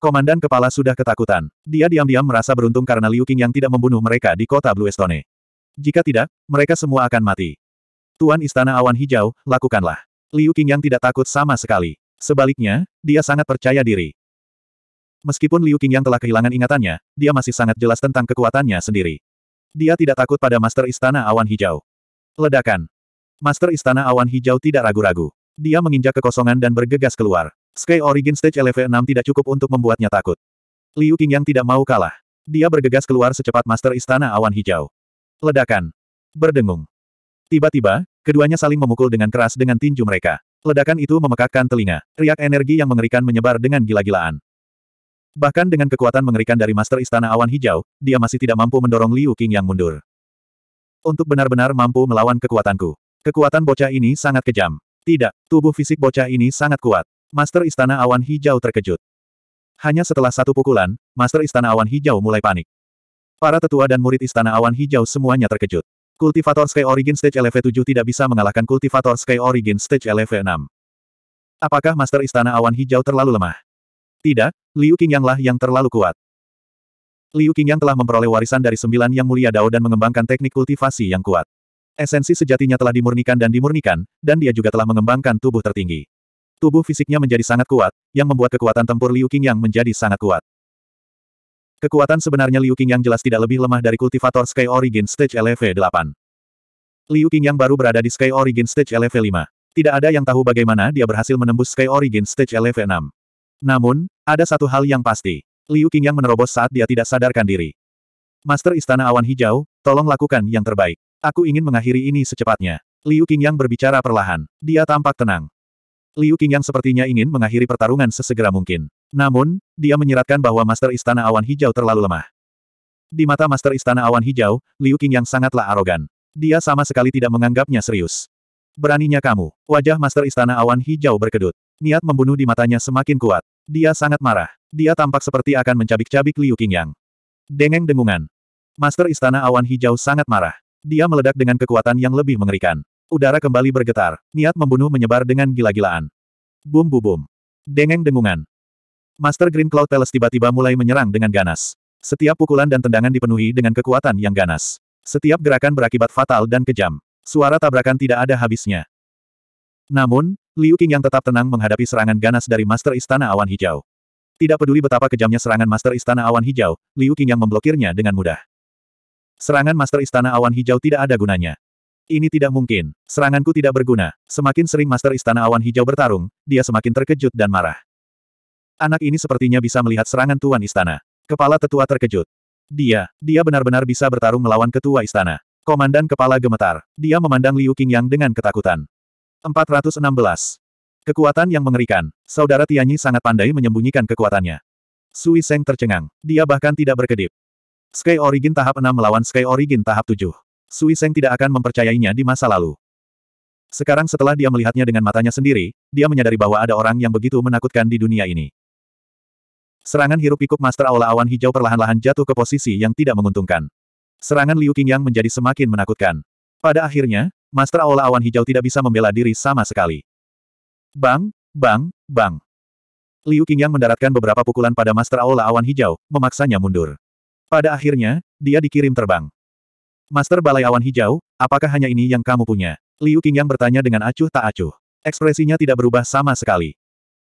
S1: Komandan kepala sudah ketakutan. Dia diam-diam merasa beruntung karena Liu Qing yang tidak membunuh mereka di kota Blue Estone. Jika tidak, mereka semua akan mati. Tuan Istana Awan Hijau, lakukanlah. Liu Qing yang tidak takut sama sekali. Sebaliknya, dia sangat percaya diri. Meskipun Liu Qing yang telah kehilangan ingatannya, dia masih sangat jelas tentang kekuatannya sendiri. Dia tidak takut pada Master Istana Awan Hijau. Ledakan. Master Istana Awan Hijau tidak ragu-ragu. Dia menginjak kekosongan dan bergegas keluar. Sky Origin Stage LV6 tidak cukup untuk membuatnya takut. Liu yang tidak mau kalah. Dia bergegas keluar secepat Master Istana Awan Hijau. Ledakan. Berdengung. Tiba-tiba, keduanya saling memukul dengan keras dengan tinju mereka. Ledakan itu memekakkan telinga. Riak energi yang mengerikan menyebar dengan gila-gilaan. Bahkan dengan kekuatan mengerikan dari Master Istana Awan Hijau, dia masih tidak mampu mendorong Liu yang mundur. Untuk benar-benar mampu melawan kekuatanku. Kekuatan bocah ini sangat kejam. Tidak, tubuh fisik bocah ini sangat kuat. Master Istana Awan Hijau terkejut. Hanya setelah satu pukulan, Master Istana Awan Hijau mulai panik. Para tetua dan murid Istana Awan Hijau semuanya terkejut. Kultivator Sky Origin Stage LV7 tidak bisa mengalahkan Kultivator Sky Origin Stage LV6. Apakah Master Istana Awan Hijau terlalu lemah? Tidak, Liu Qingyanglah yang terlalu kuat. Liu yang telah memperoleh warisan dari sembilan yang mulia Dao dan mengembangkan teknik kultivasi yang kuat. Esensi sejatinya telah dimurnikan dan dimurnikan, dan dia juga telah mengembangkan tubuh tertinggi. Tubuh fisiknya menjadi sangat kuat, yang membuat kekuatan tempur Liu yang menjadi sangat kuat. Kekuatan sebenarnya Liu Qingyang jelas tidak lebih lemah dari kultivator Sky Origin Stage LV 8. Liu yang baru berada di Sky Origin Stage LV 5. Tidak ada yang tahu bagaimana dia berhasil menembus Sky Origin Stage LV 6. Namun, ada satu hal yang pasti. Liu yang menerobos saat dia tidak sadarkan diri. Master Istana Awan Hijau, tolong lakukan yang terbaik. Aku ingin mengakhiri ini secepatnya. Liu Qingyang berbicara perlahan. Dia tampak tenang. Liu Qingyang sepertinya ingin mengakhiri pertarungan sesegera mungkin. Namun, dia menyiratkan bahwa Master Istana Awan Hijau terlalu lemah. Di mata Master Istana Awan Hijau, Liu Qingyang sangatlah arogan. Dia sama sekali tidak menganggapnya serius. Beraninya kamu. Wajah Master Istana Awan Hijau berkedut. Niat membunuh di matanya semakin kuat. Dia sangat marah. Dia tampak seperti akan mencabik-cabik Liu Qingyang. Dengeng dengungan. Master Istana Awan Hijau sangat marah. Dia meledak dengan kekuatan yang lebih mengerikan. Udara kembali bergetar. Niat membunuh menyebar dengan gila-gilaan. Bum bum bum. Dengeng dengungan. Master Green Cloud Palace tiba-tiba mulai menyerang dengan ganas. Setiap pukulan dan tendangan dipenuhi dengan kekuatan yang ganas. Setiap gerakan berakibat fatal dan kejam. Suara tabrakan tidak ada habisnya. Namun, Liu Qing yang tetap tenang menghadapi serangan ganas dari Master Istana Awan Hijau. Tidak peduli betapa kejamnya serangan Master Istana Awan Hijau, Liu Qing yang memblokirnya dengan mudah. Serangan Master Istana Awan Hijau tidak ada gunanya. Ini tidak mungkin. Seranganku tidak berguna. Semakin sering Master Istana Awan Hijau bertarung, dia semakin terkejut dan marah. Anak ini sepertinya bisa melihat serangan Tuan Istana. Kepala tetua terkejut. Dia, dia benar-benar bisa bertarung melawan ketua istana. Komandan kepala gemetar. Dia memandang Liu Qingyang dengan ketakutan. 416. Kekuatan yang mengerikan. Saudara Tianyi sangat pandai menyembunyikan kekuatannya. Sui Seng tercengang. Dia bahkan tidak berkedip. Sky Origin tahap 6 melawan Sky Origin tahap 7. Sui Seng tidak akan mempercayainya di masa lalu. Sekarang setelah dia melihatnya dengan matanya sendiri, dia menyadari bahwa ada orang yang begitu menakutkan di dunia ini. Serangan hirup-pikuk Master Aula Awan Hijau perlahan-lahan jatuh ke posisi yang tidak menguntungkan. Serangan Liu Qingyang menjadi semakin menakutkan. Pada akhirnya, Master Aula Awan Hijau tidak bisa membela diri sama sekali. Bang, bang, bang. Liu Qingyang mendaratkan beberapa pukulan pada Master Aula Awan Hijau, memaksanya mundur. Pada akhirnya, dia dikirim terbang. Master Balai Awan Hijau, apakah hanya ini yang kamu punya? Liu Qingyang bertanya dengan acuh tak acuh. Ekspresinya tidak berubah sama sekali.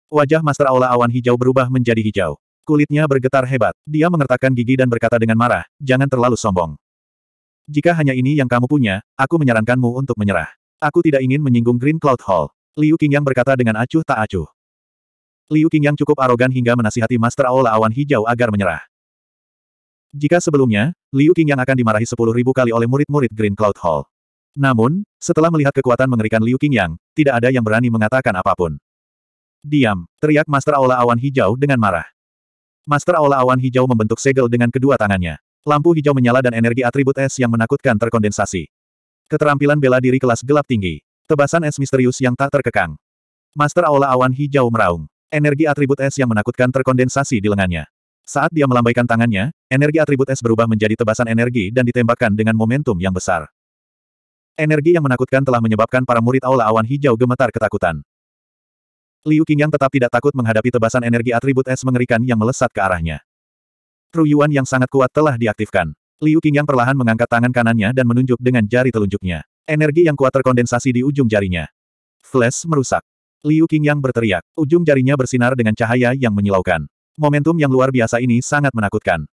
S1: Wajah Master Aula Awan Hijau berubah menjadi hijau. Kulitnya bergetar hebat. Dia mengertakkan gigi dan berkata dengan marah, jangan terlalu sombong. Jika hanya ini yang kamu punya, aku menyarankanmu untuk menyerah. Aku tidak ingin menyinggung Green Cloud Hall. Liu Qingyang berkata dengan acuh tak acuh. Liu Qingyang cukup arogan hingga menasihati Master Aula Awan Hijau agar menyerah. Jika sebelumnya, Liu Qingyang akan dimarahi sepuluh ribu kali oleh murid-murid Green Cloud Hall. Namun, setelah melihat kekuatan mengerikan Liu Qingyang, tidak ada yang berani mengatakan apapun. Diam, teriak Master Aula Awan Hijau dengan marah. Master Aula Awan Hijau membentuk segel dengan kedua tangannya. Lampu hijau menyala dan energi atribut es yang menakutkan terkondensasi. Keterampilan bela diri kelas gelap tinggi. Tebasan es misterius yang tak terkekang. Master Aula Awan Hijau meraung. Energi atribut es yang menakutkan terkondensasi di lengannya. Saat dia melambaikan tangannya, energi atribut es berubah menjadi tebasan energi dan ditembakkan dengan momentum yang besar. Energi yang menakutkan telah menyebabkan para murid Aula Awan Hijau gemetar ketakutan. Liu Qingyang tetap tidak takut menghadapi tebasan energi atribut es mengerikan yang melesat ke arahnya. Ruyuan yang sangat kuat telah diaktifkan. Liu yang perlahan mengangkat tangan kanannya dan menunjuk dengan jari telunjuknya. Energi yang kuat terkondensasi di ujung jarinya. Flash merusak. Liu yang berteriak. Ujung jarinya bersinar dengan cahaya yang menyilaukan. Momentum yang luar biasa ini sangat menakutkan.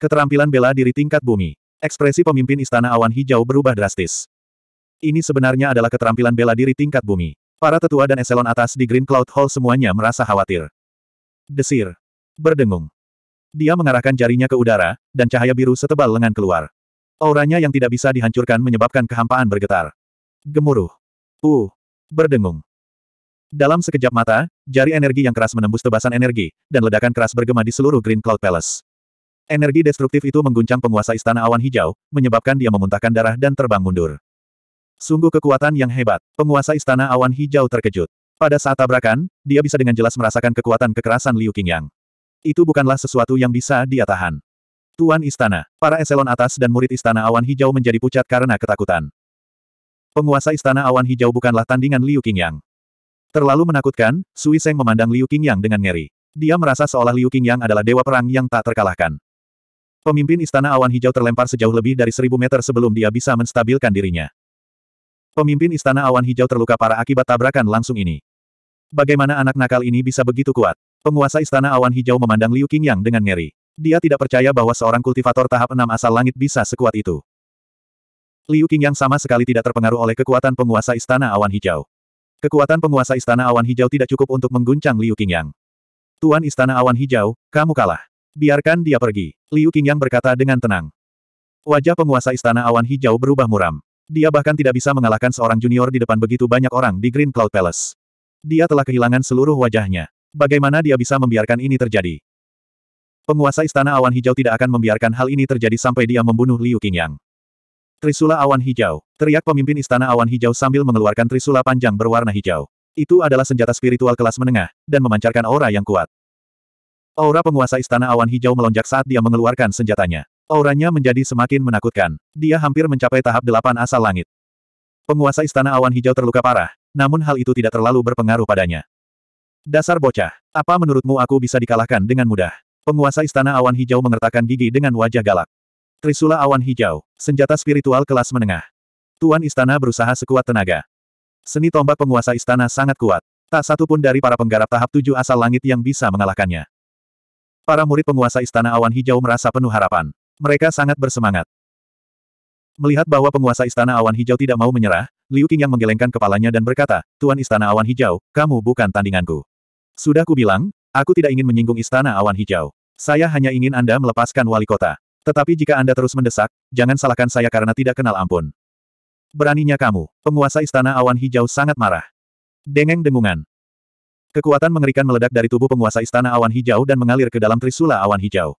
S1: Keterampilan bela diri tingkat bumi. Ekspresi pemimpin Istana Awan Hijau berubah drastis. Ini sebenarnya adalah keterampilan bela diri tingkat bumi. Para tetua dan eselon atas di Green Cloud Hall semuanya merasa khawatir. Desir. Berdengung. Dia mengarahkan jarinya ke udara, dan cahaya biru setebal lengan keluar. Auranya yang tidak bisa dihancurkan menyebabkan kehampaan bergetar. Gemuruh. Uh. Berdengung. Dalam sekejap mata, jari energi yang keras menembus tebasan energi, dan ledakan keras bergema di seluruh Green Cloud Palace. Energi destruktif itu mengguncang penguasa istana awan hijau, menyebabkan dia memuntahkan darah dan terbang mundur. Sungguh kekuatan yang hebat, penguasa istana awan hijau terkejut. Pada saat tabrakan, dia bisa dengan jelas merasakan kekuatan kekerasan Liu Qingyang. Itu bukanlah sesuatu yang bisa dia tahan. Tuan Istana, para eselon atas dan murid Istana Awan Hijau menjadi pucat karena ketakutan. Penguasa Istana Awan Hijau bukanlah tandingan Liu Qingyang. Terlalu menakutkan, Sui Seng memandang Liu Qingyang dengan ngeri. Dia merasa seolah Liu Qingyang adalah dewa perang yang tak terkalahkan. Pemimpin Istana Awan Hijau terlempar sejauh lebih dari seribu meter sebelum dia bisa menstabilkan dirinya. Pemimpin Istana Awan Hijau terluka parah akibat tabrakan langsung ini. Bagaimana anak nakal ini bisa begitu kuat? Penguasa Istana Awan Hijau memandang Liu Qingyang dengan ngeri. Dia tidak percaya bahwa seorang kultivator tahap enam asal langit bisa sekuat itu. Liu Qingyang sama sekali tidak terpengaruh oleh kekuatan penguasa Istana Awan Hijau. Kekuatan penguasa Istana Awan Hijau tidak cukup untuk mengguncang Liu Qingyang. Tuan Istana Awan Hijau, kamu kalah. Biarkan dia pergi, Liu Qingyang berkata dengan tenang. Wajah penguasa Istana Awan Hijau berubah muram. Dia bahkan tidak bisa mengalahkan seorang junior di depan begitu banyak orang di Green Cloud Palace. Dia telah kehilangan seluruh wajahnya. Bagaimana dia bisa membiarkan ini terjadi? Penguasa Istana Awan Hijau tidak akan membiarkan hal ini terjadi sampai dia membunuh Liu Qingyang. Trisula Awan Hijau, teriak pemimpin Istana Awan Hijau sambil mengeluarkan trisula panjang berwarna hijau. Itu adalah senjata spiritual kelas menengah, dan memancarkan aura yang kuat. Aura penguasa Istana Awan Hijau melonjak saat dia mengeluarkan senjatanya. Auranya menjadi semakin menakutkan. Dia hampir mencapai tahap delapan asal langit. Penguasa Istana Awan Hijau terluka parah, namun hal itu tidak terlalu berpengaruh padanya. Dasar bocah. Apa menurutmu aku bisa dikalahkan dengan mudah? Penguasa Istana Awan Hijau mengertakkan gigi dengan wajah galak. Trisula Awan Hijau, senjata spiritual kelas menengah. Tuan Istana berusaha sekuat tenaga. Seni tombak penguasa Istana sangat kuat. Tak satu pun dari para penggarap tahap tujuh asal langit yang bisa mengalahkannya. Para murid penguasa Istana Awan Hijau merasa penuh harapan. Mereka sangat bersemangat. Melihat bahwa penguasa Istana Awan Hijau tidak mau menyerah, Liu Qing yang menggelengkan kepalanya dan berkata, Tuan Istana Awan Hijau, kamu bukan tandinganku. Sudah kubilang, aku tidak ingin menyinggung istana awan hijau. Saya hanya ingin Anda melepaskan wali kota. Tetapi jika Anda terus mendesak, jangan salahkan saya karena tidak kenal ampun. Beraninya kamu, penguasa istana awan hijau sangat marah. Dengeng dengungan. Kekuatan mengerikan meledak dari tubuh penguasa istana awan hijau dan mengalir ke dalam trisula awan hijau.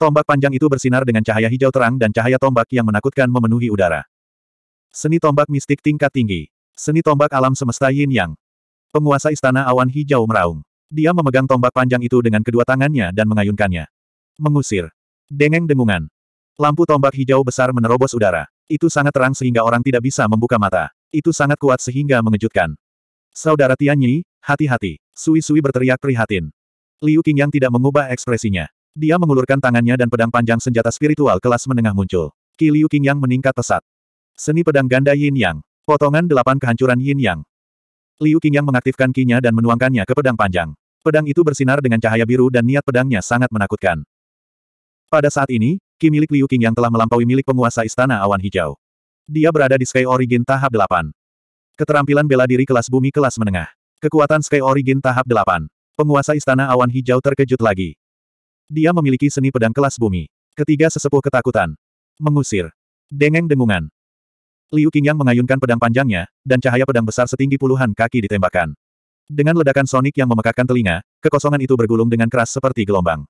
S1: Tombak panjang itu bersinar dengan cahaya hijau terang dan cahaya tombak yang menakutkan memenuhi udara. Seni tombak mistik tingkat tinggi. Seni tombak alam semesta yin yang. Penguasa istana awan hijau meraung. Dia memegang tombak panjang itu dengan kedua tangannya dan mengayunkannya. Mengusir. Dengeng dengungan. Lampu tombak hijau besar menerobos udara. Itu sangat terang sehingga orang tidak bisa membuka mata. Itu sangat kuat sehingga mengejutkan. Saudara Tianyi, hati-hati. Sui-sui berteriak prihatin. Liu Qing yang tidak mengubah ekspresinya. Dia mengulurkan tangannya dan pedang panjang senjata spiritual kelas menengah muncul. Kiliu Liu Qing yang meningkat pesat. Seni pedang ganda Yin Yang. Potongan delapan kehancuran Yin Yang. Liu Qing yang mengaktifkan kinya dan menuangkannya ke pedang panjang. Pedang itu bersinar dengan cahaya biru dan niat pedangnya sangat menakutkan. Pada saat ini, Ki milik Liu Qing yang telah melampaui milik penguasa Istana Awan Hijau. Dia berada di Sky Origin tahap 8. Keterampilan bela diri kelas bumi kelas menengah. Kekuatan Sky Origin tahap 8. Penguasa Istana Awan Hijau terkejut lagi. Dia memiliki seni pedang kelas bumi. Ketiga sesepuh ketakutan. Mengusir. Dengeng dengungan. Liu yang mengayunkan pedang panjangnya, dan cahaya pedang besar setinggi puluhan kaki ditembakkan. Dengan ledakan sonik yang memekakkan telinga, kekosongan itu bergulung dengan keras seperti gelombang.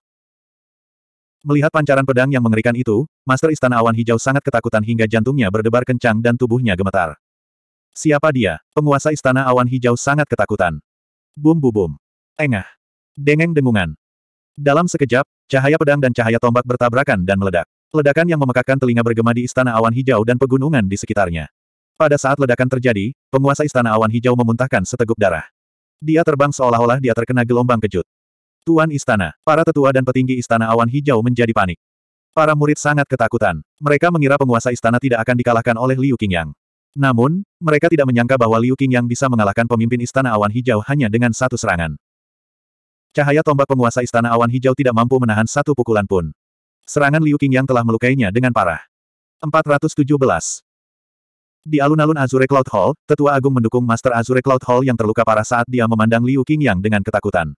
S1: Melihat pancaran pedang yang mengerikan itu, Master Istana Awan Hijau sangat ketakutan hingga jantungnya berdebar kencang dan tubuhnya gemetar. Siapa dia? Penguasa Istana Awan Hijau sangat ketakutan. Bum bum bum. Engah. Dengeng dengungan. Dalam sekejap, cahaya pedang dan cahaya tombak bertabrakan dan meledak. Ledakan yang memekakkan telinga bergema di Istana Awan Hijau dan pegunungan di sekitarnya. Pada saat ledakan terjadi, penguasa Istana Awan Hijau memuntahkan seteguk darah. Dia terbang seolah-olah dia terkena gelombang kejut. Tuan Istana, para tetua dan petinggi Istana Awan Hijau menjadi panik. Para murid sangat ketakutan. Mereka mengira penguasa istana tidak akan dikalahkan oleh Liu Qingyang. Namun, mereka tidak menyangka bahwa Liu Qingyang bisa mengalahkan pemimpin Istana Awan Hijau hanya dengan satu serangan. Cahaya tombak penguasa Istana Awan Hijau tidak mampu menahan satu pukulan pun. Serangan Liu Qingyang telah melukainya dengan parah. 417. Di alun-alun Azure Cloud Hall, Tetua Agung mendukung Master Azure Cloud Hall yang terluka parah saat dia memandang Liu Qingyang dengan ketakutan.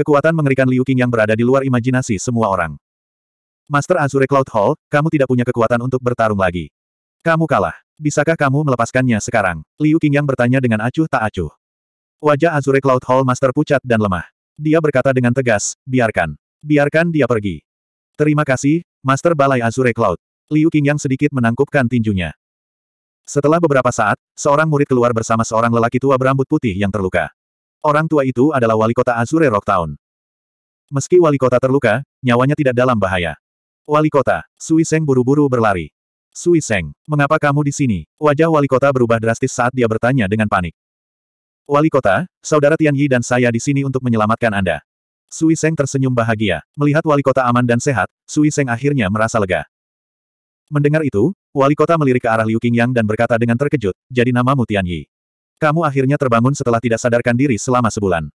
S1: Kekuatan mengerikan Liu Qingyang berada di luar imajinasi semua orang. Master Azure Cloud Hall, kamu tidak punya kekuatan untuk bertarung lagi. Kamu kalah. Bisakah kamu melepaskannya sekarang? Liu Qingyang bertanya dengan acuh tak acuh. Wajah Azure Cloud Hall Master pucat dan lemah. Dia berkata dengan tegas, biarkan. Biarkan dia pergi. Terima kasih, Master Balai Azure Cloud. Liu Qingyang sedikit menangkupkan tinjunya. Setelah beberapa saat, seorang murid keluar bersama seorang lelaki tua berambut putih yang terluka. Orang tua itu adalah wali kota Azure Rock Town. Meski wali kota terluka, nyawanya tidak dalam bahaya. Wali kota, Sui Seng buru-buru berlari. Sui Seng, mengapa kamu di sini? Wajah wali kota berubah drastis saat dia bertanya dengan panik. Wali kota, saudara Tian Yi dan saya di sini untuk menyelamatkan Anda. Sui Seng tersenyum bahagia. Melihat wali kota aman dan sehat, Sui Seng akhirnya merasa lega. Mendengar itu, Wali kota melirik ke arah Liu Qingyang dan berkata dengan terkejut, jadi namamu Tianyi. Tianyi. Kamu akhirnya terbangun setelah tidak sadarkan diri selama sebulan.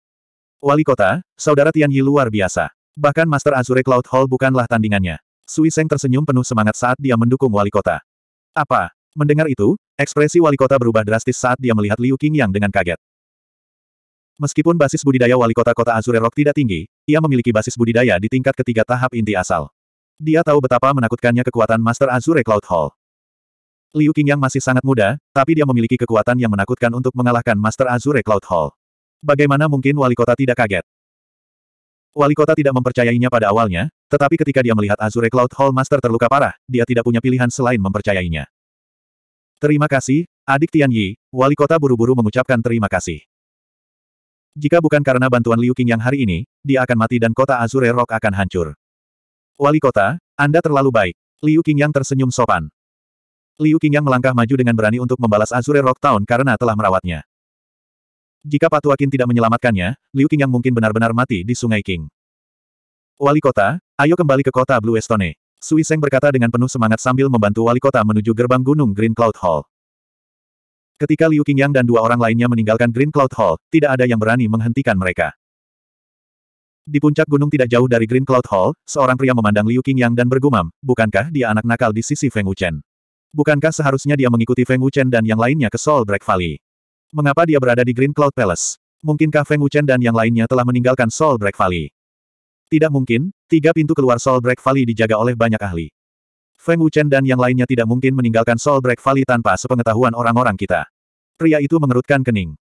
S1: Wali kota, saudara Tianyi luar biasa. Bahkan Master Azure Cloud Hall bukanlah tandingannya. Sui Seng tersenyum penuh semangat saat dia mendukung wali kota. Apa? Mendengar itu, ekspresi wali kota berubah drastis saat dia melihat Liu Qingyang dengan kaget. Meskipun basis budidaya wali kota-kota Azure Rock tidak tinggi, ia memiliki basis budidaya di tingkat ketiga tahap inti asal. Dia tahu betapa menakutkannya kekuatan Master Azure Cloud Hall. Liu Qingyang masih sangat muda, tapi dia memiliki kekuatan yang menakutkan untuk mengalahkan Master Azure Cloud Hall. Bagaimana mungkin wali kota tidak kaget? Wali kota tidak mempercayainya pada awalnya, tetapi ketika dia melihat Azure Cloud Hall Master terluka parah, dia tidak punya pilihan selain mempercayainya. Terima kasih, adik Tian Yi, wali kota buru-buru mengucapkan terima kasih. Jika bukan karena bantuan Liu Qingyang hari ini, dia akan mati dan kota Azure Rock akan hancur. Wali kota, Anda terlalu baik. Liu Qingyang tersenyum sopan. Liu Qingyang melangkah maju dengan berani untuk membalas Azure Rock Town karena telah merawatnya. Jika Patuakin tidak menyelamatkannya, Liu Qingyang mungkin benar-benar mati di Sungai King. Wali kota, ayo kembali ke kota Blue Estone. Sui Seng berkata dengan penuh semangat sambil membantu wali kota menuju gerbang gunung Green Cloud Hall. Ketika Liu Qingyang dan dua orang lainnya meninggalkan Green Cloud Hall, tidak ada yang berani menghentikan mereka. Di puncak gunung tidak jauh dari Green Cloud Hall, seorang pria memandang Liu Qingyang dan bergumam, bukankah dia anak nakal di sisi Feng Wuchen? Bukankah seharusnya dia mengikuti Feng Wuchen dan yang lainnya ke Sol Break Valley? Mengapa dia berada di Green Cloud Palace? Mungkinkah Feng Wuchen dan yang lainnya telah meninggalkan Sol Break Valley? Tidak mungkin, tiga pintu keluar Sol Break Valley dijaga oleh banyak ahli. Feng Wuchen dan yang lainnya tidak mungkin meninggalkan Sol Break Valley tanpa sepengetahuan orang-orang kita. Pria itu mengerutkan kening.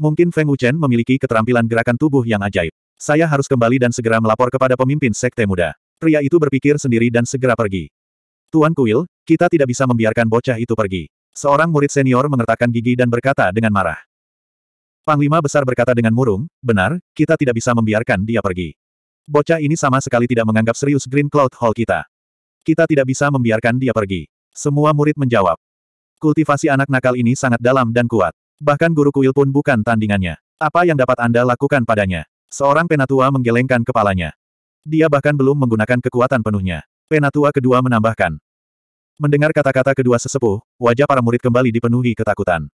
S1: Mungkin Feng Wuchen memiliki keterampilan gerakan tubuh yang ajaib. Saya harus kembali dan segera melapor kepada pemimpin Sekte Muda. Pria itu berpikir sendiri dan segera pergi. Tuan Kuil, kita tidak bisa membiarkan bocah itu pergi. Seorang murid senior mengertakkan gigi dan berkata dengan marah. Panglima besar berkata dengan murung, benar, kita tidak bisa membiarkan dia pergi. Bocah ini sama sekali tidak menganggap serius Green Cloud Hall kita. Kita tidak bisa membiarkan dia pergi. Semua murid menjawab. Kultivasi anak nakal ini sangat dalam dan kuat. Bahkan guru kuil pun bukan tandingannya. Apa yang dapat Anda lakukan padanya? Seorang penatua menggelengkan kepalanya. Dia bahkan belum menggunakan kekuatan penuhnya. Penatua kedua menambahkan. Mendengar kata-kata kedua sesepuh, wajah para murid kembali dipenuhi ketakutan.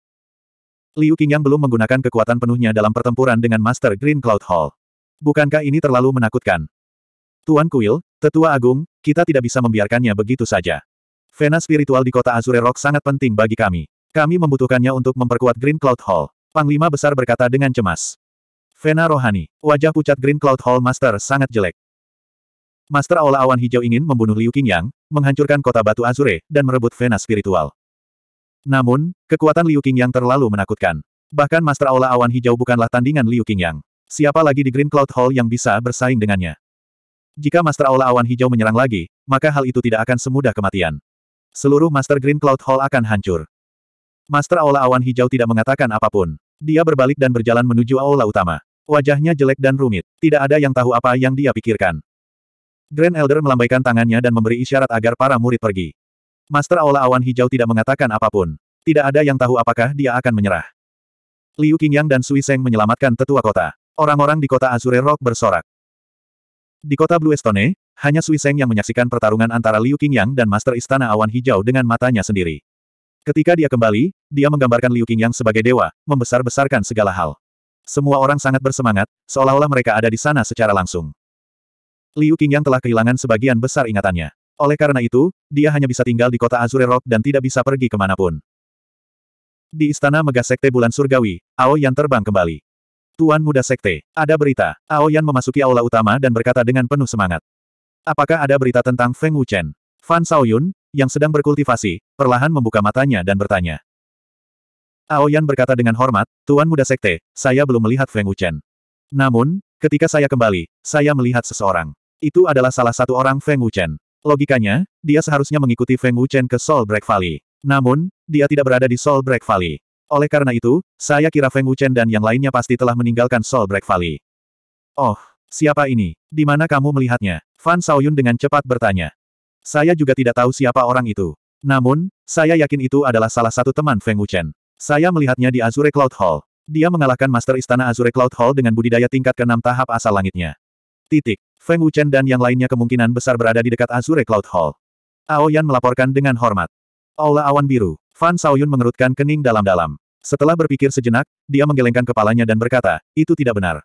S1: Liu Qingyang belum menggunakan kekuatan penuhnya dalam pertempuran dengan Master Green Cloud Hall. Bukankah ini terlalu menakutkan? Tuan Kuil, Tetua Agung, kita tidak bisa membiarkannya begitu saja. Vena spiritual di kota Azure Rock sangat penting bagi kami. Kami membutuhkannya untuk memperkuat Green Cloud Hall. Panglima besar berkata dengan cemas. Vena rohani, wajah pucat Green Cloud Hall Master sangat jelek. Master Aula Awan Hijau ingin membunuh Liu Qingyang, menghancurkan kota batu Azure, dan merebut Vena spiritual. Namun, kekuatan Liu Qingyang terlalu menakutkan. Bahkan Master Aula Awan Hijau bukanlah tandingan Liu Qingyang. Siapa lagi di Green Cloud Hall yang bisa bersaing dengannya? Jika Master Aula Awan Hijau menyerang lagi, maka hal itu tidak akan semudah kematian. Seluruh Master Green Cloud Hall akan hancur. Master Aula Awan Hijau tidak mengatakan apapun. Dia berbalik dan berjalan menuju aula utama. Wajahnya jelek dan rumit. Tidak ada yang tahu apa yang dia pikirkan. Grand Elder melambaikan tangannya dan memberi isyarat agar para murid pergi. Master Aula Awan Hijau tidak mengatakan apapun. Tidak ada yang tahu apakah dia akan menyerah. Liu Qingyang dan Sui Seng menyelamatkan tetua kota. Orang-orang di kota Azure Rock bersorak. Di kota Blue Stone, hanya Sui Seng yang menyaksikan pertarungan antara Liu Qingyang dan Master Istana Awan Hijau dengan matanya sendiri. Ketika dia kembali, dia menggambarkan Liu Qingyang sebagai dewa, membesar-besarkan segala hal. Semua orang sangat bersemangat, seolah-olah mereka ada di sana secara langsung. Liu yang telah kehilangan sebagian besar ingatannya. Oleh karena itu, dia hanya bisa tinggal di kota Azure Rock dan tidak bisa pergi kemanapun. Di istana megah sekte bulan surgawi, Ao Yan terbang kembali. Tuan muda sekte, ada berita. Ao Yan memasuki aula utama dan berkata dengan penuh semangat. Apakah ada berita tentang Feng Wuchen? Fan Shaoyun, yang sedang berkultivasi, perlahan membuka matanya dan bertanya. Ao Yan berkata dengan hormat, Tuan muda sekte, saya belum melihat Feng Wuchen. Namun, ketika saya kembali, saya melihat seseorang. Itu adalah salah satu orang Feng Wuchen. Logikanya, dia seharusnya mengikuti Feng Wuchen ke Soul Break Valley. Namun, dia tidak berada di Soul Break Valley. Oleh karena itu, saya kira Feng Wuchen dan yang lainnya pasti telah meninggalkan Soul Break Valley. Oh, siapa ini? Di mana kamu melihatnya? Fan Saoyun dengan cepat bertanya. Saya juga tidak tahu siapa orang itu. Namun, saya yakin itu adalah salah satu teman Feng Wuchen. Saya melihatnya di Azure Cloud Hall. Dia mengalahkan Master Istana Azure Cloud Hall dengan budidaya tingkat ke-6 tahap asal langitnya. Titik. Feng Wuchen dan yang lainnya kemungkinan besar berada di dekat Azure Cloud Hall. Ao Yan melaporkan dengan hormat. Aula awan biru. Fan Saoyun mengerutkan kening dalam-dalam. Setelah berpikir sejenak, dia menggelengkan kepalanya dan berkata, itu tidak benar.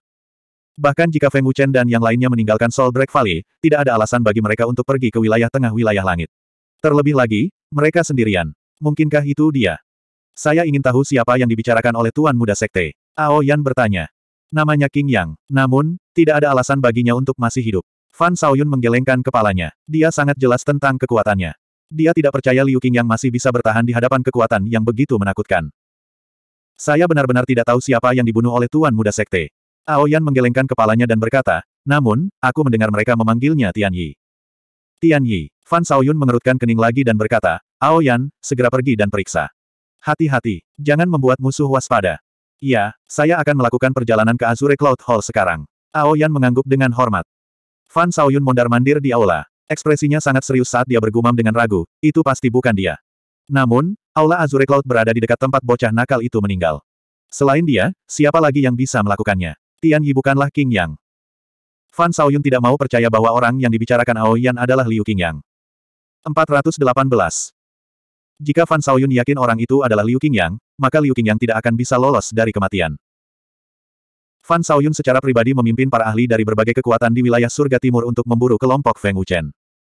S1: Bahkan jika Feng Wuchen dan yang lainnya meninggalkan Soul Break Valley, tidak ada alasan bagi mereka untuk pergi ke wilayah tengah wilayah langit. Terlebih lagi, mereka sendirian. Mungkinkah itu dia? Saya ingin tahu siapa yang dibicarakan oleh Tuan Muda Sekte. Ao Yan bertanya. Namanya King Yang. Namun, tidak ada alasan baginya untuk masih hidup. Fan Saoyun menggelengkan kepalanya. Dia sangat jelas tentang kekuatannya. Dia tidak percaya Liu King Yang masih bisa bertahan di hadapan kekuatan yang begitu menakutkan. Saya benar-benar tidak tahu siapa yang dibunuh oleh Tuan Muda Sekte. Aoyan menggelengkan kepalanya dan berkata, namun, aku mendengar mereka memanggilnya Tian Yi. Tian Yi, Fan Saoyun mengerutkan kening lagi dan berkata, Aoyan, segera pergi dan periksa. Hati-hati, jangan membuat musuh waspada. Iya, saya akan melakukan perjalanan ke Azure Cloud Hall sekarang. Ao Yan mengangguk dengan hormat. Fan Saoyun mondar-mandir di aula. Ekspresinya sangat serius saat dia bergumam dengan ragu, itu pasti bukan dia. Namun, aula Azure Cloud berada di dekat tempat bocah nakal itu meninggal. Selain dia, siapa lagi yang bisa melakukannya? Tian Yi bukanlah King Yang. Fan Saoyun tidak mau percaya bahwa orang yang dibicarakan Ao Yan adalah Liu Yang. 418. Jika Fan Saoyun yakin orang itu adalah Liu Qingyang, maka Liu Qingyang tidak akan bisa lolos dari kematian. Fan Saoyun secara pribadi memimpin para ahli dari berbagai kekuatan di wilayah surga timur untuk memburu kelompok Feng Wuchen.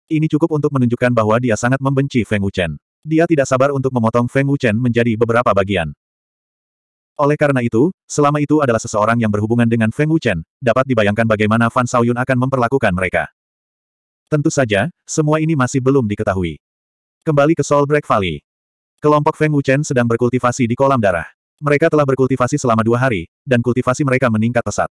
S1: Ini cukup untuk menunjukkan bahwa dia sangat membenci Feng Wuchen. Dia tidak sabar untuk memotong Feng Wuchen menjadi beberapa bagian. Oleh karena itu, selama itu adalah seseorang yang berhubungan dengan Feng Wuchen, dapat dibayangkan bagaimana Fan Saoyun akan memperlakukan mereka. Tentu saja, semua ini masih belum diketahui. Kembali ke Soul Break Valley. Kelompok Feng Wuchen sedang berkultivasi di kolam darah. Mereka telah berkultivasi selama dua hari, dan kultivasi mereka meningkat pesat.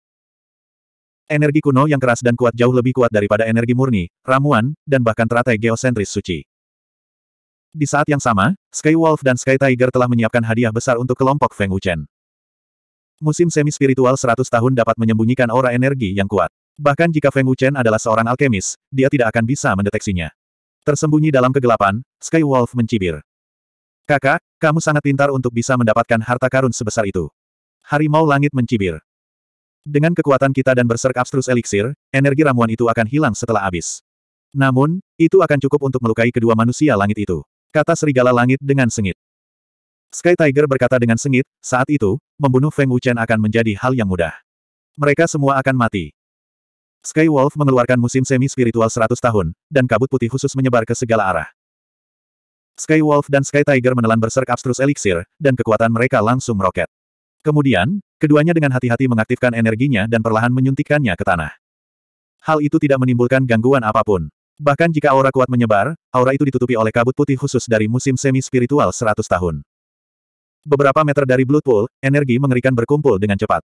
S1: Energi kuno yang keras dan kuat jauh lebih kuat daripada energi murni, ramuan, dan bahkan teratai geosentris suci. Di saat yang sama, Sky Wolf dan Sky Tiger telah menyiapkan hadiah besar untuk kelompok Feng Wuchen. Musim semi-spiritual 100 tahun dapat menyembunyikan aura energi yang kuat. Bahkan jika Feng Wuchen adalah seorang alkemis, dia tidak akan bisa mendeteksinya. Tersembunyi dalam kegelapan, Sky Wolf mencibir. Kakak, kamu sangat pintar untuk bisa mendapatkan harta karun sebesar itu. Harimau langit mencibir. Dengan kekuatan kita dan berserk abstrus elixir, energi ramuan itu akan hilang setelah habis. Namun, itu akan cukup untuk melukai kedua manusia langit itu. Kata serigala langit dengan sengit. Sky Tiger berkata dengan sengit, saat itu, membunuh Feng Wuchen akan menjadi hal yang mudah. Mereka semua akan mati. Sky Wolf mengeluarkan musim semi-spiritual 100 tahun, dan kabut putih khusus menyebar ke segala arah. Sky Wolf dan Sky Tiger menelan berserk abstrus eliksir, dan kekuatan mereka langsung meroket. Kemudian, keduanya dengan hati-hati mengaktifkan energinya dan perlahan menyuntikkannya ke tanah. Hal itu tidak menimbulkan gangguan apapun. Bahkan jika aura kuat menyebar, aura itu ditutupi oleh kabut putih khusus dari musim semi-spiritual 100 tahun. Beberapa meter dari Blood Pool, energi mengerikan berkumpul dengan cepat.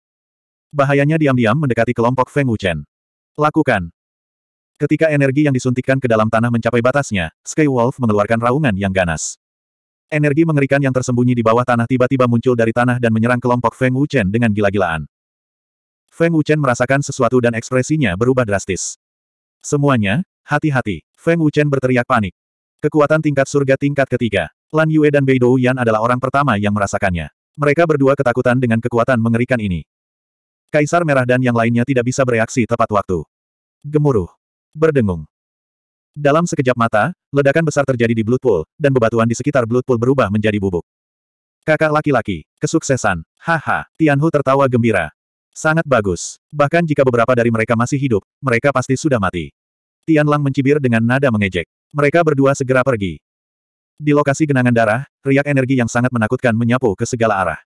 S1: Bahayanya diam-diam mendekati kelompok Feng Wuchen. Lakukan. Ketika energi yang disuntikkan ke dalam tanah mencapai batasnya, Sky Wolf mengeluarkan raungan yang ganas. Energi mengerikan yang tersembunyi di bawah tanah tiba-tiba muncul dari tanah dan menyerang kelompok Feng Wuchen dengan gila-gilaan. Feng Wuchen merasakan sesuatu dan ekspresinya berubah drastis. Semuanya, hati-hati. Feng Wuchen berteriak panik. Kekuatan tingkat surga tingkat ketiga. Lan Yue dan Bei Yan adalah orang pertama yang merasakannya. Mereka berdua ketakutan dengan kekuatan mengerikan ini. Kaisar Merah dan yang lainnya tidak bisa bereaksi tepat waktu. Gemuruh berdengung. Dalam sekejap mata, ledakan besar terjadi di Blood Pool, dan bebatuan di sekitar Blood Pool berubah menjadi bubuk. Kakak laki-laki, kesuksesan, haha, Tianhu tertawa gembira. Sangat bagus. Bahkan jika beberapa dari mereka masih hidup, mereka pasti sudah mati. Tian Lang mencibir dengan nada mengejek. Mereka berdua segera pergi. Di lokasi genangan darah, riak energi yang sangat menakutkan menyapu ke segala arah.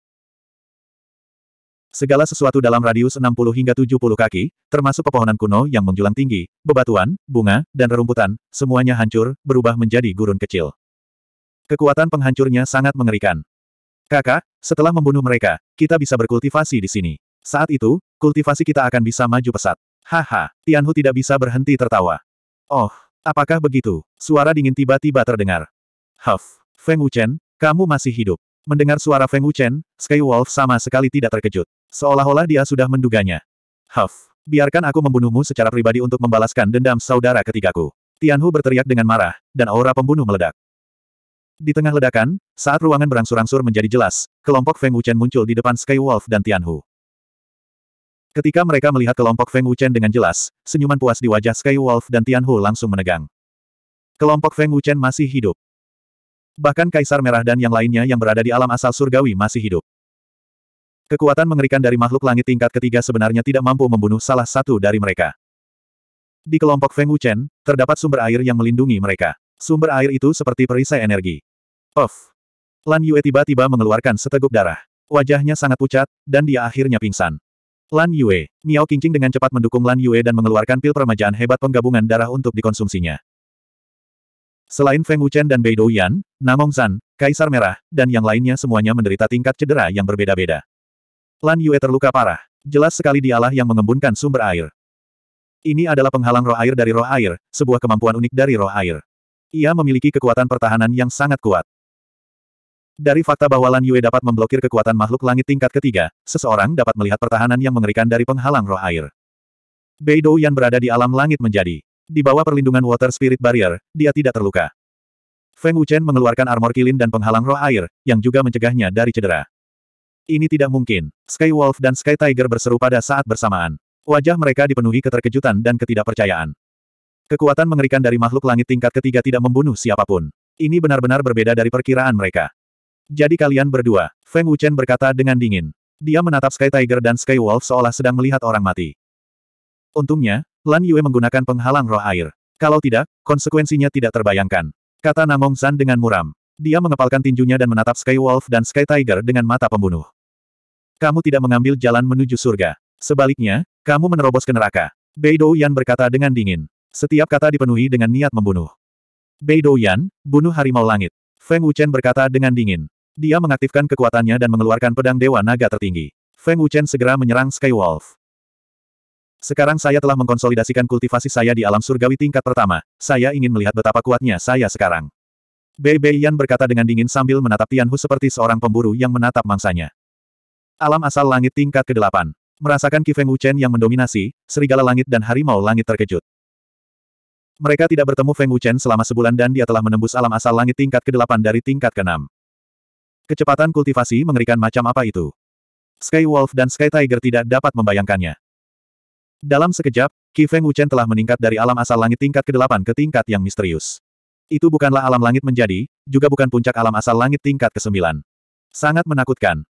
S1: Segala sesuatu dalam radius 60 hingga 70 kaki, termasuk pepohonan kuno yang menjulang tinggi, bebatuan, bunga, dan rerumputan, semuanya hancur, berubah menjadi gurun kecil. Kekuatan penghancurnya sangat mengerikan. Kakak, setelah membunuh mereka, kita bisa berkultivasi di sini. Saat itu, kultivasi kita akan bisa maju pesat. Haha, Tianhu tidak bisa berhenti tertawa. Oh, apakah begitu? Suara dingin tiba-tiba terdengar. Huff, Feng Wuchen, kamu masih hidup. Mendengar suara Feng Wuchen, Sky Wolf sama sekali tidak terkejut. Seolah-olah dia sudah menduganya. Huff, biarkan aku membunuhmu secara pribadi untuk membalaskan dendam saudara ketigaku. Tianhu berteriak dengan marah, dan aura pembunuh meledak. Di tengah ledakan, saat ruangan berangsur-angsur menjadi jelas, kelompok Feng Wuchen muncul di depan Sky Wolf dan Tianhu. Ketika mereka melihat kelompok Feng Wuchen dengan jelas, senyuman puas di wajah Sky Wolf dan Tianhu langsung menegang. Kelompok Feng Wuchen masih hidup. Bahkan Kaisar Merah dan yang lainnya yang berada di alam asal surgawi masih hidup. Kekuatan mengerikan dari makhluk langit tingkat ketiga sebenarnya tidak mampu membunuh salah satu dari mereka. Di kelompok Feng Wuchen, terdapat sumber air yang melindungi mereka. Sumber air itu seperti perisai energi. Of! Lan Yue tiba-tiba mengeluarkan seteguk darah. Wajahnya sangat pucat, dan dia akhirnya pingsan. Lan Yue, Miao Qingqing dengan cepat mendukung Lan Yue dan mengeluarkan pil permajaan hebat penggabungan darah untuk dikonsumsinya. Selain Feng Wuchen dan Bei Douyan, Namong Zan, Kaisar Merah, dan yang lainnya semuanya menderita tingkat cedera yang berbeda-beda. Lan Yue terluka parah. Jelas sekali dialah yang mengembunkan sumber air. Ini adalah penghalang roh air dari roh air, sebuah kemampuan unik dari roh air. Ia memiliki kekuatan pertahanan yang sangat kuat. Dari fakta bahwa Lan Yue dapat memblokir kekuatan makhluk langit tingkat ketiga, seseorang dapat melihat pertahanan yang mengerikan dari penghalang roh air. Beidou yang berada di alam langit menjadi di bawah perlindungan Water Spirit Barrier, dia tidak terluka. Feng Wuchen mengeluarkan armor kilin dan penghalang roh air, yang juga mencegahnya dari cedera. Ini tidak mungkin. Sky Wolf dan Sky Tiger berseru pada saat bersamaan. Wajah mereka dipenuhi keterkejutan dan ketidakpercayaan. Kekuatan mengerikan dari makhluk langit tingkat ketiga tidak membunuh siapapun. Ini benar-benar berbeda dari perkiraan mereka. Jadi kalian berdua, Feng Wuchen berkata dengan dingin. Dia menatap Sky Tiger dan Sky Wolf seolah sedang melihat orang mati. Untungnya, Lan Yue menggunakan penghalang roh air. Kalau tidak, konsekuensinya tidak terbayangkan. Kata Namong San dengan muram. Dia mengepalkan tinjunya dan menatap Sky Wolf dan Sky Tiger dengan mata pembunuh. Kamu tidak mengambil jalan menuju surga. Sebaliknya, kamu menerobos ke neraka. Beidou Yan berkata dengan dingin. Setiap kata dipenuhi dengan niat membunuh. Beidou Yan, bunuh harimau langit. Feng Wuchen berkata dengan dingin. Dia mengaktifkan kekuatannya dan mengeluarkan pedang Dewa Naga tertinggi. Feng Wuchen segera menyerang Sky Wolf. Sekarang saya telah mengkonsolidasikan kultivasi saya di alam surgawi tingkat pertama. Saya ingin melihat betapa kuatnya saya sekarang. Bei Bei Yan berkata dengan dingin sambil menatap Tianhu seperti seorang pemburu yang menatap mangsanya. Alam asal langit tingkat ke-8. Merasakan Kifeng Wuchen yang mendominasi, serigala langit dan harimau langit terkejut. Mereka tidak bertemu Feng Wuchen selama sebulan dan dia telah menembus alam asal langit tingkat ke-8 dari tingkat ke-6. Kecepatan kultivasi mengerikan macam apa itu. Sky Wolf dan Sky Tiger tidak dapat membayangkannya. Dalam sekejap, Qi Feng Wuchen telah meningkat dari alam asal langit tingkat ke-8 ke tingkat yang misterius. Itu bukanlah alam langit menjadi, juga bukan puncak alam asal langit tingkat ke-9. Sangat menakutkan.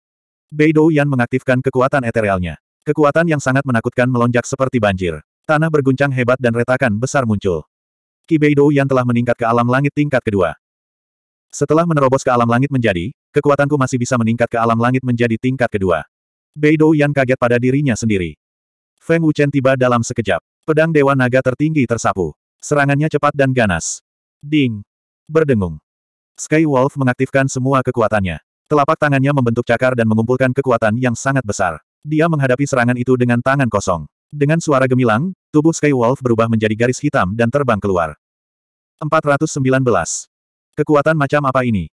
S1: Beidou Yan mengaktifkan kekuatan eterealnya. Kekuatan yang sangat menakutkan melonjak seperti banjir. Tanah berguncang hebat dan retakan besar muncul. Ki Beidou Yan telah meningkat ke alam langit tingkat kedua. Setelah menerobos ke alam langit menjadi, kekuatanku masih bisa meningkat ke alam langit menjadi tingkat kedua. Beidou Yan kaget pada dirinya sendiri. Feng Wuchen tiba dalam sekejap. Pedang Dewa Naga tertinggi tersapu. Serangannya cepat dan ganas. Ding! Berdengung. Sky Wolf mengaktifkan semua kekuatannya. Telapak tangannya membentuk cakar dan mengumpulkan kekuatan yang sangat besar. Dia menghadapi serangan itu dengan tangan kosong. Dengan suara gemilang, tubuh Sky Wolf berubah menjadi garis hitam dan terbang keluar. 419. Kekuatan macam apa ini?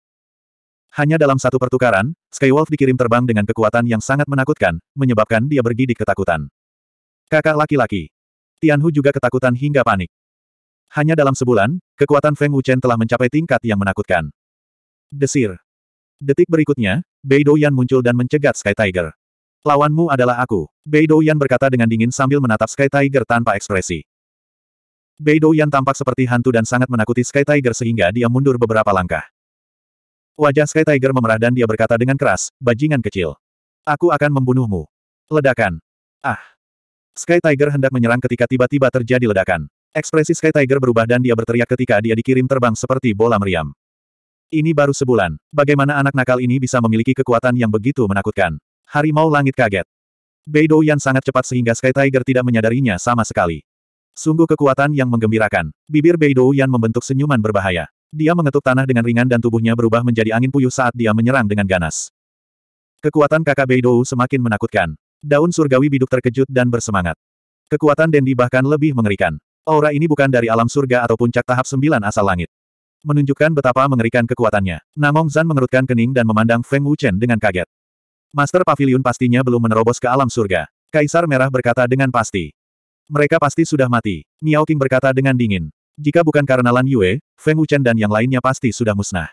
S1: Hanya dalam satu pertukaran, Sky Wolf dikirim terbang dengan kekuatan yang sangat menakutkan, menyebabkan dia bergidik ketakutan. Kakak laki-laki. Tianhu juga ketakutan hingga panik. Hanya dalam sebulan, kekuatan Feng Wuchen telah mencapai tingkat yang menakutkan. Desir. Detik berikutnya, Bei Yan muncul dan mencegat Sky Tiger. Lawanmu adalah aku. Bei Yan berkata dengan dingin sambil menatap Sky Tiger tanpa ekspresi. Bei Yan tampak seperti hantu dan sangat menakuti Sky Tiger sehingga dia mundur beberapa langkah. Wajah Sky Tiger memerah dan dia berkata dengan keras, bajingan kecil. Aku akan membunuhmu. Ledakan. Ah. Sky Tiger hendak menyerang ketika tiba-tiba terjadi ledakan. Ekspresi Sky Tiger berubah dan dia berteriak ketika dia dikirim terbang seperti bola meriam. Ini baru sebulan. Bagaimana anak nakal ini bisa memiliki kekuatan yang begitu menakutkan? Harimau langit kaget. Beidou yang sangat cepat sehingga Sky Tiger tidak menyadarinya sama sekali. Sungguh kekuatan yang menggembirakan. Bibir Beidou yang membentuk senyuman berbahaya. Dia mengetuk tanah dengan ringan dan tubuhnya berubah menjadi angin puyuh saat dia menyerang dengan ganas. Kekuatan kakak Beidou semakin menakutkan. Daun surgawi biduk terkejut dan bersemangat. Kekuatan Dendi bahkan lebih mengerikan. Aura ini bukan dari alam surga atau puncak tahap sembilan asal langit. Menunjukkan betapa mengerikan kekuatannya. Namong Zan mengerutkan kening dan memandang Feng Wuchen dengan kaget. Master Pavilion pastinya belum menerobos ke alam surga. Kaisar Merah berkata dengan pasti. Mereka pasti sudah mati. Miao King berkata dengan dingin. Jika bukan karena Lan Yue, Feng Wuchen dan yang lainnya pasti sudah musnah.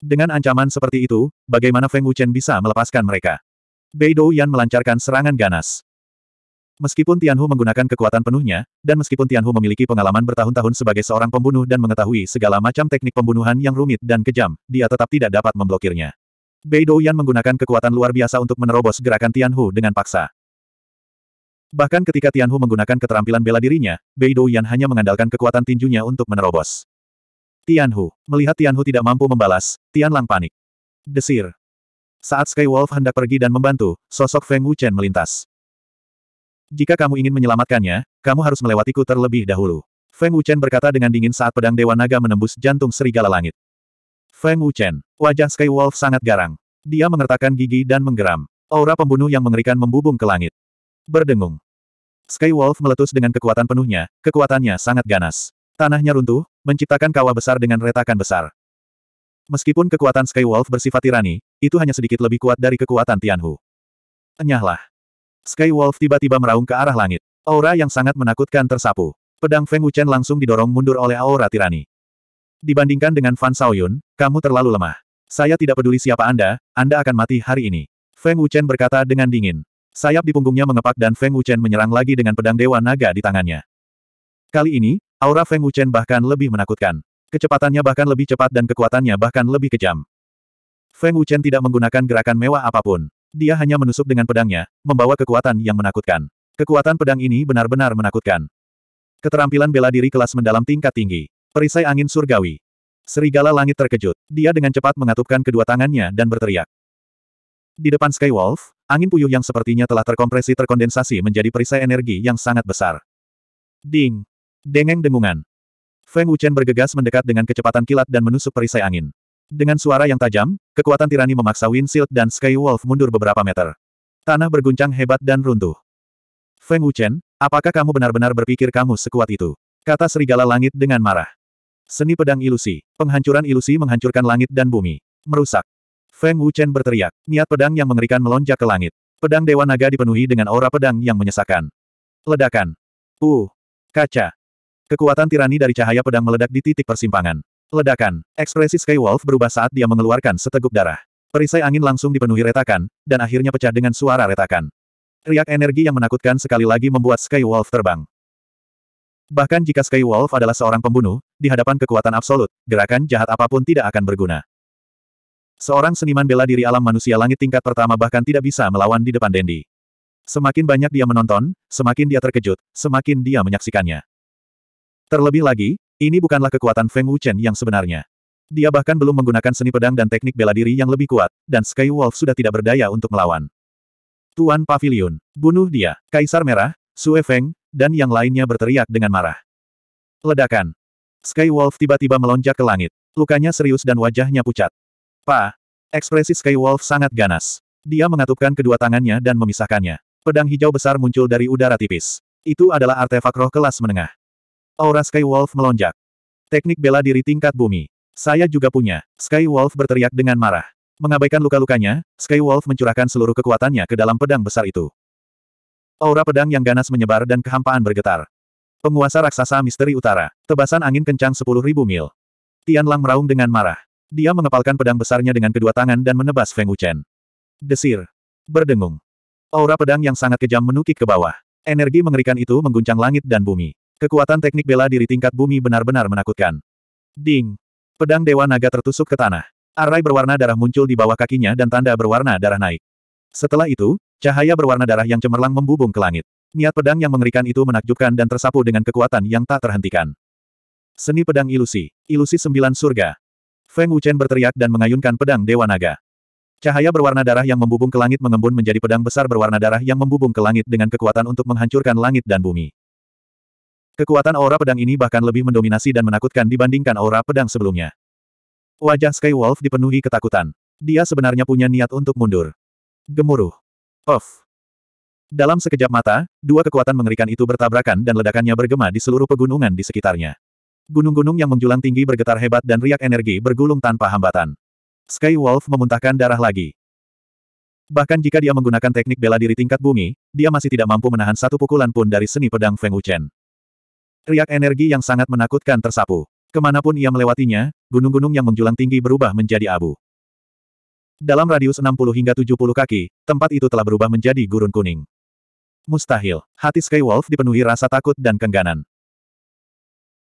S1: Dengan ancaman seperti itu, bagaimana Feng Wuchen bisa melepaskan mereka? Beidou Yan melancarkan serangan ganas. Meskipun Tianhu menggunakan kekuatan penuhnya, dan meskipun Tianhu memiliki pengalaman bertahun-tahun sebagai seorang pembunuh dan mengetahui segala macam teknik pembunuhan yang rumit dan kejam, dia tetap tidak dapat memblokirnya. Bei Douyan menggunakan kekuatan luar biasa untuk menerobos gerakan Tianhu dengan paksa. Bahkan ketika Tianhu menggunakan keterampilan bela dirinya, Bei Douyan hanya mengandalkan kekuatan tinjunya untuk menerobos. Tianhu. Melihat Tianhu tidak mampu membalas, Tianlang panik. Desir. Saat Sky Wolf hendak pergi dan membantu, sosok Feng Wuchen melintas. Jika kamu ingin menyelamatkannya, kamu harus melewatiku terlebih dahulu. Feng Wuchen berkata dengan dingin saat pedang Dewa Naga menembus jantung serigala langit. Feng Wuchen, wajah Sky Wolf sangat garang. Dia mengertakkan gigi dan menggeram. Aura pembunuh yang mengerikan membubung ke langit. Berdengung. Sky Wolf meletus dengan kekuatan penuhnya, kekuatannya sangat ganas. Tanahnya runtuh, menciptakan kawah besar dengan retakan besar. Meskipun kekuatan Sky Wolf bersifat tirani, itu hanya sedikit lebih kuat dari kekuatan Tianhu. Enyahlah. Sky Wolf tiba-tiba meraung ke arah langit. Aura yang sangat menakutkan tersapu. Pedang Feng Wuchen langsung didorong mundur oleh aura tirani. Dibandingkan dengan Fan Xiaoyun, kamu terlalu lemah. Saya tidak peduli siapa Anda, Anda akan mati hari ini. Feng Wuchen berkata dengan dingin. Sayap di punggungnya mengepak dan Feng Wuchen menyerang lagi dengan pedang Dewa Naga di tangannya. Kali ini, aura Feng Wuchen bahkan lebih menakutkan. Kecepatannya bahkan lebih cepat dan kekuatannya bahkan lebih kejam. Feng Wuchen tidak menggunakan gerakan mewah apapun. Dia hanya menusuk dengan pedangnya, membawa kekuatan yang menakutkan. Kekuatan pedang ini benar-benar menakutkan. Keterampilan bela diri kelas mendalam tingkat tinggi. Perisai angin surgawi. Serigala langit terkejut. Dia dengan cepat mengatupkan kedua tangannya dan berteriak. Di depan Skywolf, angin puyuh yang sepertinya telah terkompresi terkondensasi menjadi perisai energi yang sangat besar. Ding! Dengeng dengungan. Feng Wuchen bergegas mendekat dengan kecepatan kilat dan menusuk perisai angin. Dengan suara yang tajam, kekuatan tirani memaksa Windshield dan Skywolf mundur beberapa meter. Tanah berguncang hebat dan runtuh. Feng Wuchen, apakah kamu benar-benar berpikir kamu sekuat itu? Kata Serigala Langit dengan marah. Seni pedang ilusi. Penghancuran ilusi menghancurkan langit dan bumi. Merusak. Feng Wuchen berteriak. Niat pedang yang mengerikan melonjak ke langit. Pedang Dewa Naga dipenuhi dengan aura pedang yang menyesakkan. Ledakan. Uh. Kaca. Kekuatan tirani dari cahaya pedang meledak di titik persimpangan. Ledakan. Ekspresi Skywolf berubah saat dia mengeluarkan seteguk darah. Perisai angin langsung dipenuhi retakan, dan akhirnya pecah dengan suara retakan. Riak energi yang menakutkan sekali lagi membuat Skywolf terbang. Bahkan jika Skywolf adalah seorang pembunuh, di hadapan kekuatan absolut, gerakan jahat apapun tidak akan berguna. Seorang seniman bela diri alam manusia langit tingkat pertama bahkan tidak bisa melawan di depan Dendi. Semakin banyak dia menonton, semakin dia terkejut, semakin dia menyaksikannya. Terlebih lagi, ini bukanlah kekuatan Feng Wuchen yang sebenarnya. Dia bahkan belum menggunakan seni pedang dan teknik bela diri yang lebih kuat, dan Sky Wolf sudah tidak berdaya untuk melawan. Tuan Pavilion, bunuh dia, Kaisar Merah, Sue Feng, dan yang lainnya berteriak dengan marah. Ledakan. Sky Wolf tiba-tiba melonjak ke langit. Lukanya serius dan wajahnya pucat. Pa! Ekspresi Sky Wolf sangat ganas. Dia mengatupkan kedua tangannya dan memisahkannya. Pedang hijau besar muncul dari udara tipis. Itu adalah artefak roh kelas menengah. Aura Sky Wolf melonjak. Teknik bela diri tingkat bumi. Saya juga punya. Sky Wolf berteriak dengan marah. Mengabaikan luka-lukanya, Sky Wolf mencurahkan seluruh kekuatannya ke dalam pedang besar itu. Aura pedang yang ganas menyebar dan kehampaan bergetar. Penguasa raksasa misteri utara. Tebasan angin kencang 10.000 mil. Tian Lang meraung dengan marah. Dia mengepalkan pedang besarnya dengan kedua tangan dan menebas Feng Wuchen. Desir. Berdengung. Aura pedang yang sangat kejam menukik ke bawah. Energi mengerikan itu mengguncang langit dan bumi. Kekuatan teknik bela diri tingkat bumi benar-benar menakutkan. Ding! Pedang Dewa Naga tertusuk ke tanah. Arai berwarna darah muncul di bawah kakinya dan tanda berwarna darah naik. Setelah itu, cahaya berwarna darah yang cemerlang membubung ke langit. Niat pedang yang mengerikan itu menakjubkan dan tersapu dengan kekuatan yang tak terhentikan. Seni pedang ilusi. Ilusi sembilan surga. Feng Wuchen berteriak dan mengayunkan pedang Dewa Naga. Cahaya berwarna darah yang membubung ke langit mengembun menjadi pedang besar berwarna darah yang membubung ke langit dengan kekuatan untuk menghancurkan langit dan bumi. Kekuatan aura pedang ini bahkan lebih mendominasi dan menakutkan dibandingkan aura pedang sebelumnya. Wajah Skywolf dipenuhi ketakutan. Dia sebenarnya punya niat untuk mundur. Gemuruh. Off. Dalam sekejap mata, dua kekuatan mengerikan itu bertabrakan dan ledakannya bergema di seluruh pegunungan di sekitarnya. Gunung-gunung yang menjulang tinggi bergetar hebat dan riak energi bergulung tanpa hambatan. Skywolf memuntahkan darah lagi. Bahkan jika dia menggunakan teknik bela diri tingkat bumi, dia masih tidak mampu menahan satu pukulan pun dari seni pedang Feng Wuchen. Riak energi yang sangat menakutkan tersapu. Kemanapun ia melewatinya, gunung-gunung yang menjulang tinggi berubah menjadi abu. Dalam radius 60 hingga 70 kaki, tempat itu telah berubah menjadi gurun kuning. Mustahil, hati Skywolf dipenuhi rasa takut dan kengganan.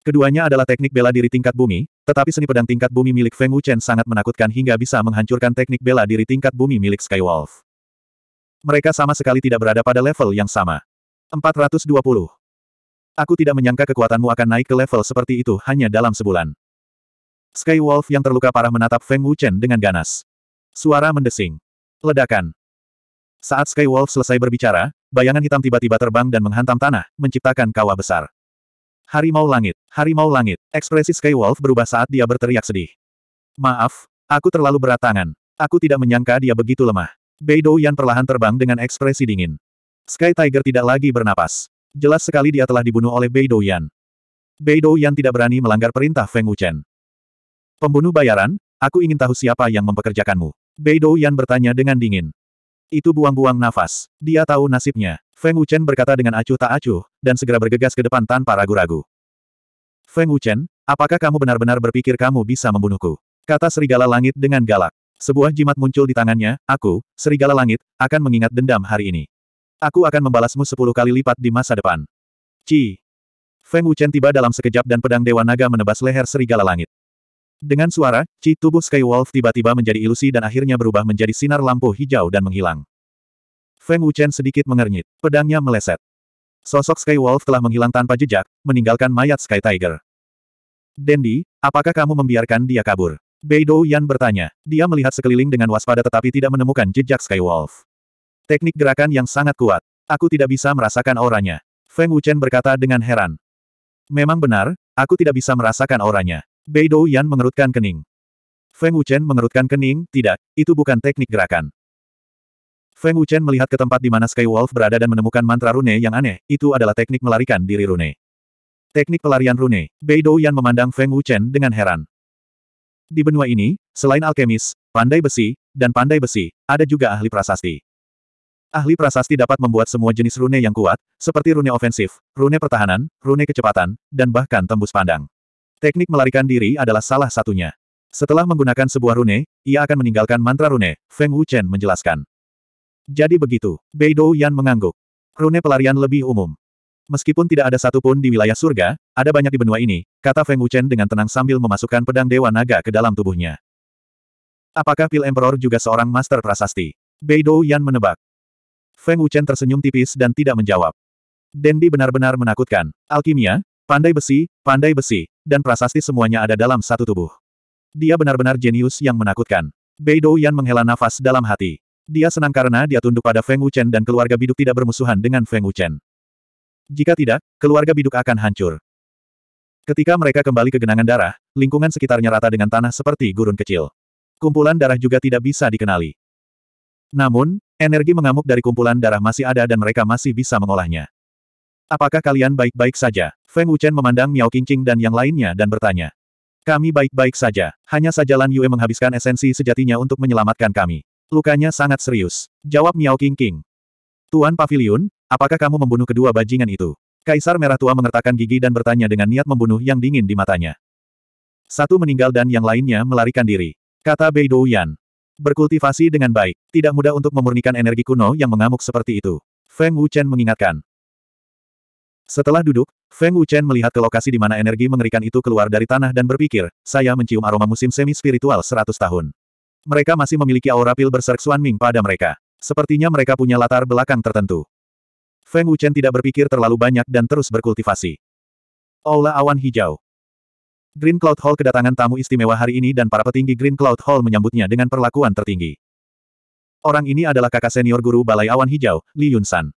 S1: Keduanya adalah teknik bela diri tingkat bumi, tetapi seni pedang tingkat bumi milik Feng Wuchen sangat menakutkan hingga bisa menghancurkan teknik bela diri tingkat bumi milik Skywolf. Mereka sama sekali tidak berada pada level yang sama. 420. Aku tidak menyangka kekuatanmu akan naik ke level seperti itu hanya dalam sebulan. Sky Wolf yang terluka parah menatap Feng Wuchen dengan ganas. Suara mendesing. Ledakan. Saat Sky Wolf selesai berbicara, bayangan hitam tiba-tiba terbang dan menghantam tanah, menciptakan kawah besar. Harimau langit, harimau langit, ekspresi Sky Wolf berubah saat dia berteriak sedih. Maaf, aku terlalu berat tangan. Aku tidak menyangka dia begitu lemah. Beidou Yan perlahan terbang dengan ekspresi dingin. Sky Tiger tidak lagi bernapas. Jelas sekali dia telah dibunuh oleh Bei Douyan. Bei Douyan tidak berani melanggar perintah Feng Wuchen. Pembunuh bayaran, aku ingin tahu siapa yang mempekerjakanmu. Bei Douyan bertanya dengan dingin. Itu buang-buang nafas. Dia tahu nasibnya. Feng Wuchen berkata dengan acuh tak acuh, dan segera bergegas ke depan tanpa ragu-ragu. Feng Wuchen, apakah kamu benar-benar berpikir kamu bisa membunuhku? Kata Serigala Langit dengan galak. Sebuah jimat muncul di tangannya, aku, Serigala Langit, akan mengingat dendam hari ini. Aku akan membalasmu sepuluh kali lipat di masa depan. Ci. Feng Wuchen tiba dalam sekejap dan pedang Dewa Naga menebas leher serigala langit. Dengan suara, Ci tubuh Sky Wolf tiba-tiba menjadi ilusi dan akhirnya berubah menjadi sinar lampu hijau dan menghilang. Feng Wuchen sedikit mengernyit, pedangnya meleset. Sosok Sky Wolf telah menghilang tanpa jejak, meninggalkan mayat Sky Tiger. Dendi, apakah kamu membiarkan dia kabur? Beidou Yan bertanya. Dia melihat sekeliling dengan waspada tetapi tidak menemukan jejak Sky Wolf. Teknik gerakan yang sangat kuat. Aku tidak bisa merasakan auranya. Feng Wuchen berkata dengan heran. Memang benar, aku tidak bisa merasakan auranya. Bei Dou Yan mengerutkan kening. Feng Wuchen mengerutkan kening, tidak, itu bukan teknik gerakan. Feng Wuchen melihat ke tempat di mana Sky Wolf berada dan menemukan mantra rune yang aneh, itu adalah teknik melarikan diri rune. Teknik pelarian rune, Bei Dou Yan memandang Feng Wuchen dengan heran. Di benua ini, selain alkemis, pandai besi, dan pandai besi, ada juga ahli prasasti. Ahli prasasti dapat membuat semua jenis rune yang kuat, seperti rune ofensif, rune pertahanan, rune kecepatan, dan bahkan tembus pandang. Teknik melarikan diri adalah salah satunya. Setelah menggunakan sebuah rune, ia akan meninggalkan mantra rune, Feng Wuchen menjelaskan. Jadi begitu, Beidou Yan mengangguk. Rune pelarian lebih umum. Meskipun tidak ada satupun di wilayah surga, ada banyak di benua ini, kata Feng Wuchen dengan tenang sambil memasukkan pedang Dewa Naga ke dalam tubuhnya. Apakah Pil Emperor juga seorang Master Prasasti? Beidou Yan menebak. Feng Wuchen tersenyum tipis dan tidak menjawab. Dendi benar-benar menakutkan. Alkimia, pandai besi, pandai besi, dan prasasti semuanya ada dalam satu tubuh. Dia benar-benar jenius yang menakutkan. Bei Yan menghela nafas dalam hati. Dia senang karena dia tunduk pada Feng Wuchen dan keluarga biduk tidak bermusuhan dengan Feng Wuchen. Jika tidak, keluarga biduk akan hancur. Ketika mereka kembali ke genangan darah, lingkungan sekitarnya rata dengan tanah seperti gurun kecil. Kumpulan darah juga tidak bisa dikenali. Namun, Energi mengamuk dari kumpulan darah masih ada dan mereka masih bisa mengolahnya. Apakah kalian baik-baik saja? Feng Wuchen memandang Miao Qingqing dan yang lainnya dan bertanya. Kami baik-baik saja, hanya saja Lan Yue menghabiskan esensi sejatinya untuk menyelamatkan kami. Lukanya sangat serius. Jawab Miao Qingqing. Tuan Pavilion, apakah kamu membunuh kedua bajingan itu? Kaisar Merah Tua mengertakkan gigi dan bertanya dengan niat membunuh yang dingin di matanya. Satu meninggal dan yang lainnya melarikan diri. Kata Bei Douyan. Berkultivasi dengan baik, tidak mudah untuk memurnikan energi kuno yang mengamuk seperti itu. Feng Wuchen mengingatkan. Setelah duduk, Feng Wuchen melihat ke lokasi di mana energi mengerikan itu keluar dari tanah dan berpikir, saya mencium aroma musim semi-spiritual 100 tahun. Mereka masih memiliki aura pil berserk Ming pada mereka. Sepertinya mereka punya latar belakang tertentu. Feng Wuchen tidak berpikir terlalu banyak dan terus berkultivasi. Aula awan hijau. Green Cloud Hall kedatangan tamu istimewa hari ini dan para petinggi Green Cloud Hall menyambutnya dengan perlakuan tertinggi. Orang ini adalah kakak senior guru Balai Awan Hijau, Li Yunsan.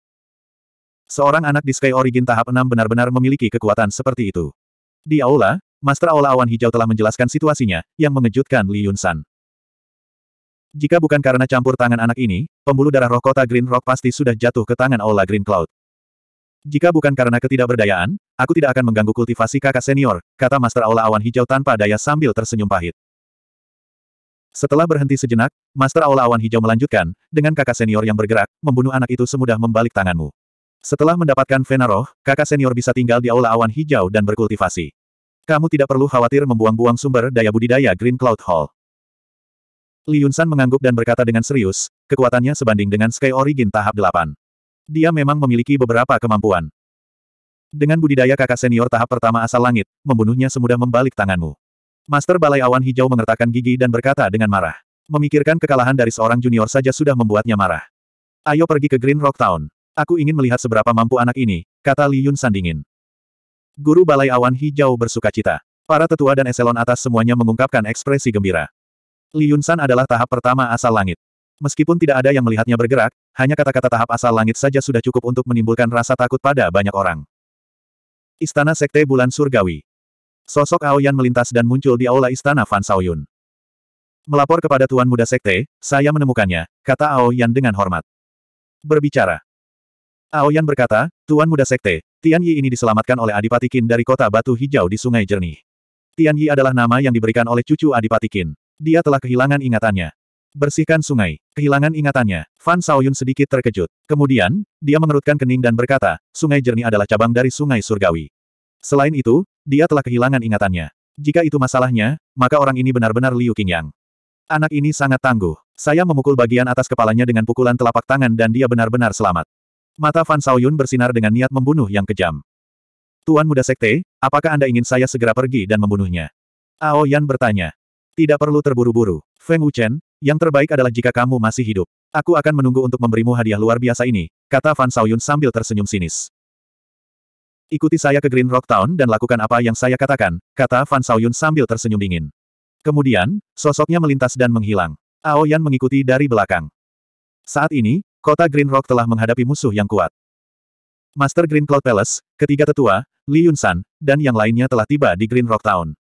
S1: Seorang anak di Sky Origin tahap 6 benar-benar memiliki kekuatan seperti itu. Di aula, Master Aula Awan Hijau telah menjelaskan situasinya, yang mengejutkan Li Yunsan. Jika bukan karena campur tangan anak ini, pembuluh darah roh kota Green Rock pasti sudah jatuh ke tangan Aula Green Cloud. Jika bukan karena ketidakberdayaan, aku tidak akan mengganggu kultivasi kakak senior, kata Master Aula Awan Hijau tanpa daya sambil tersenyum pahit. Setelah berhenti sejenak, Master Aula Awan Hijau melanjutkan, dengan kakak senior yang bergerak, membunuh anak itu semudah membalik tanganmu. Setelah mendapatkan Vena kakak senior bisa tinggal di Aula Awan Hijau dan berkultivasi. Kamu tidak perlu khawatir membuang-buang sumber daya budidaya Green Cloud Hall. Li Yunsan mengangguk dan berkata dengan serius, kekuatannya sebanding dengan Sky Origin tahap 8. Dia memang memiliki beberapa kemampuan. Dengan budidaya kakak senior tahap pertama asal langit, membunuhnya semudah membalik tanganmu. Master Balai Awan Hijau mengertakkan gigi dan berkata dengan marah. Memikirkan kekalahan dari seorang junior saja sudah membuatnya marah. Ayo pergi ke Green Rock Town. Aku ingin melihat seberapa mampu anak ini, kata Li Yun Sandingin. Guru Balai Awan Hijau bersuka cita. Para tetua dan eselon atas semuanya mengungkapkan ekspresi gembira. Li Yun San adalah tahap pertama asal langit. Meskipun tidak ada yang melihatnya bergerak, hanya kata-kata tahap asal langit saja sudah cukup untuk menimbulkan rasa takut pada banyak orang. Istana Sekte Bulan Surgawi Sosok Aoyan melintas dan muncul di aula istana Fan Saoyun. Melapor kepada Tuan Muda Sekte, saya menemukannya, kata Aoyan dengan hormat. Berbicara. Aoyan berkata, Tuan Muda Sekte, Tian Yi ini diselamatkan oleh Adipati Qin dari kota Batu Hijau di Sungai Jernih. Tian Yi adalah nama yang diberikan oleh cucu Adipati Qin. Dia telah kehilangan ingatannya. Bersihkan sungai. Kehilangan ingatannya. Fan Saoyun sedikit terkejut. Kemudian, dia mengerutkan kening dan berkata, sungai jernih adalah cabang dari sungai surgawi. Selain itu, dia telah kehilangan ingatannya. Jika itu masalahnya, maka orang ini benar-benar Liu Qingyang. Anak ini sangat tangguh. Saya memukul bagian atas kepalanya dengan pukulan telapak tangan dan dia benar-benar selamat. Mata Fan Saoyun bersinar dengan niat membunuh yang kejam. Tuan Muda Sekte, apakah Anda ingin saya segera pergi dan membunuhnya? Ao Yan bertanya. Tidak perlu terburu-buru. Feng Wuchen, yang terbaik adalah jika kamu masih hidup. Aku akan menunggu untuk memberimu hadiah luar biasa ini, kata Fan Saoyun sambil tersenyum sinis. Ikuti saya ke Green Rock Town dan lakukan apa yang saya katakan, kata Fan Saoyun sambil tersenyum dingin. Kemudian, sosoknya melintas dan menghilang. Ao Yan mengikuti dari belakang. Saat ini, kota Green Rock telah menghadapi musuh yang kuat. Master Green Cloud Palace, ketiga tetua, Li Yunsan, dan yang lainnya telah tiba di Green Rock Town.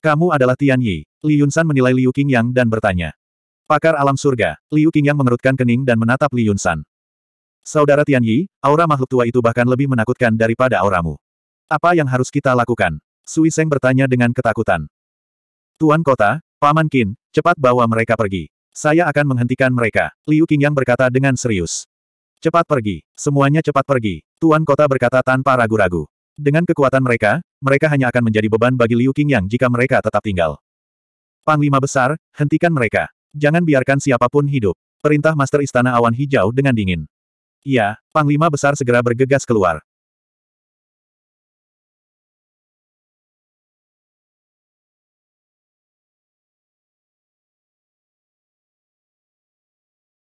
S1: Kamu adalah Tian Yi. Li Yunsan menilai Liu Qingyang dan bertanya. Pakar alam surga, Liu Qingyang mengerutkan kening dan menatap Li Yunsan. Saudara Tianyi, aura makhluk tua itu bahkan lebih menakutkan daripada auramu. Apa yang harus kita lakukan? Sui Seng bertanya dengan ketakutan. Tuan Kota, Paman Qin, cepat bawa mereka pergi. Saya akan menghentikan mereka, Liu Qingyang berkata dengan serius. Cepat pergi, semuanya cepat pergi, Tuan Kota berkata tanpa ragu-ragu. Dengan kekuatan mereka, mereka hanya akan menjadi beban bagi Liu Qingyang jika mereka tetap tinggal. Panglima Besar, hentikan mereka. Jangan biarkan siapapun hidup. Perintah Master Istana Awan Hijau dengan dingin. Iya, Panglima Besar segera bergegas keluar.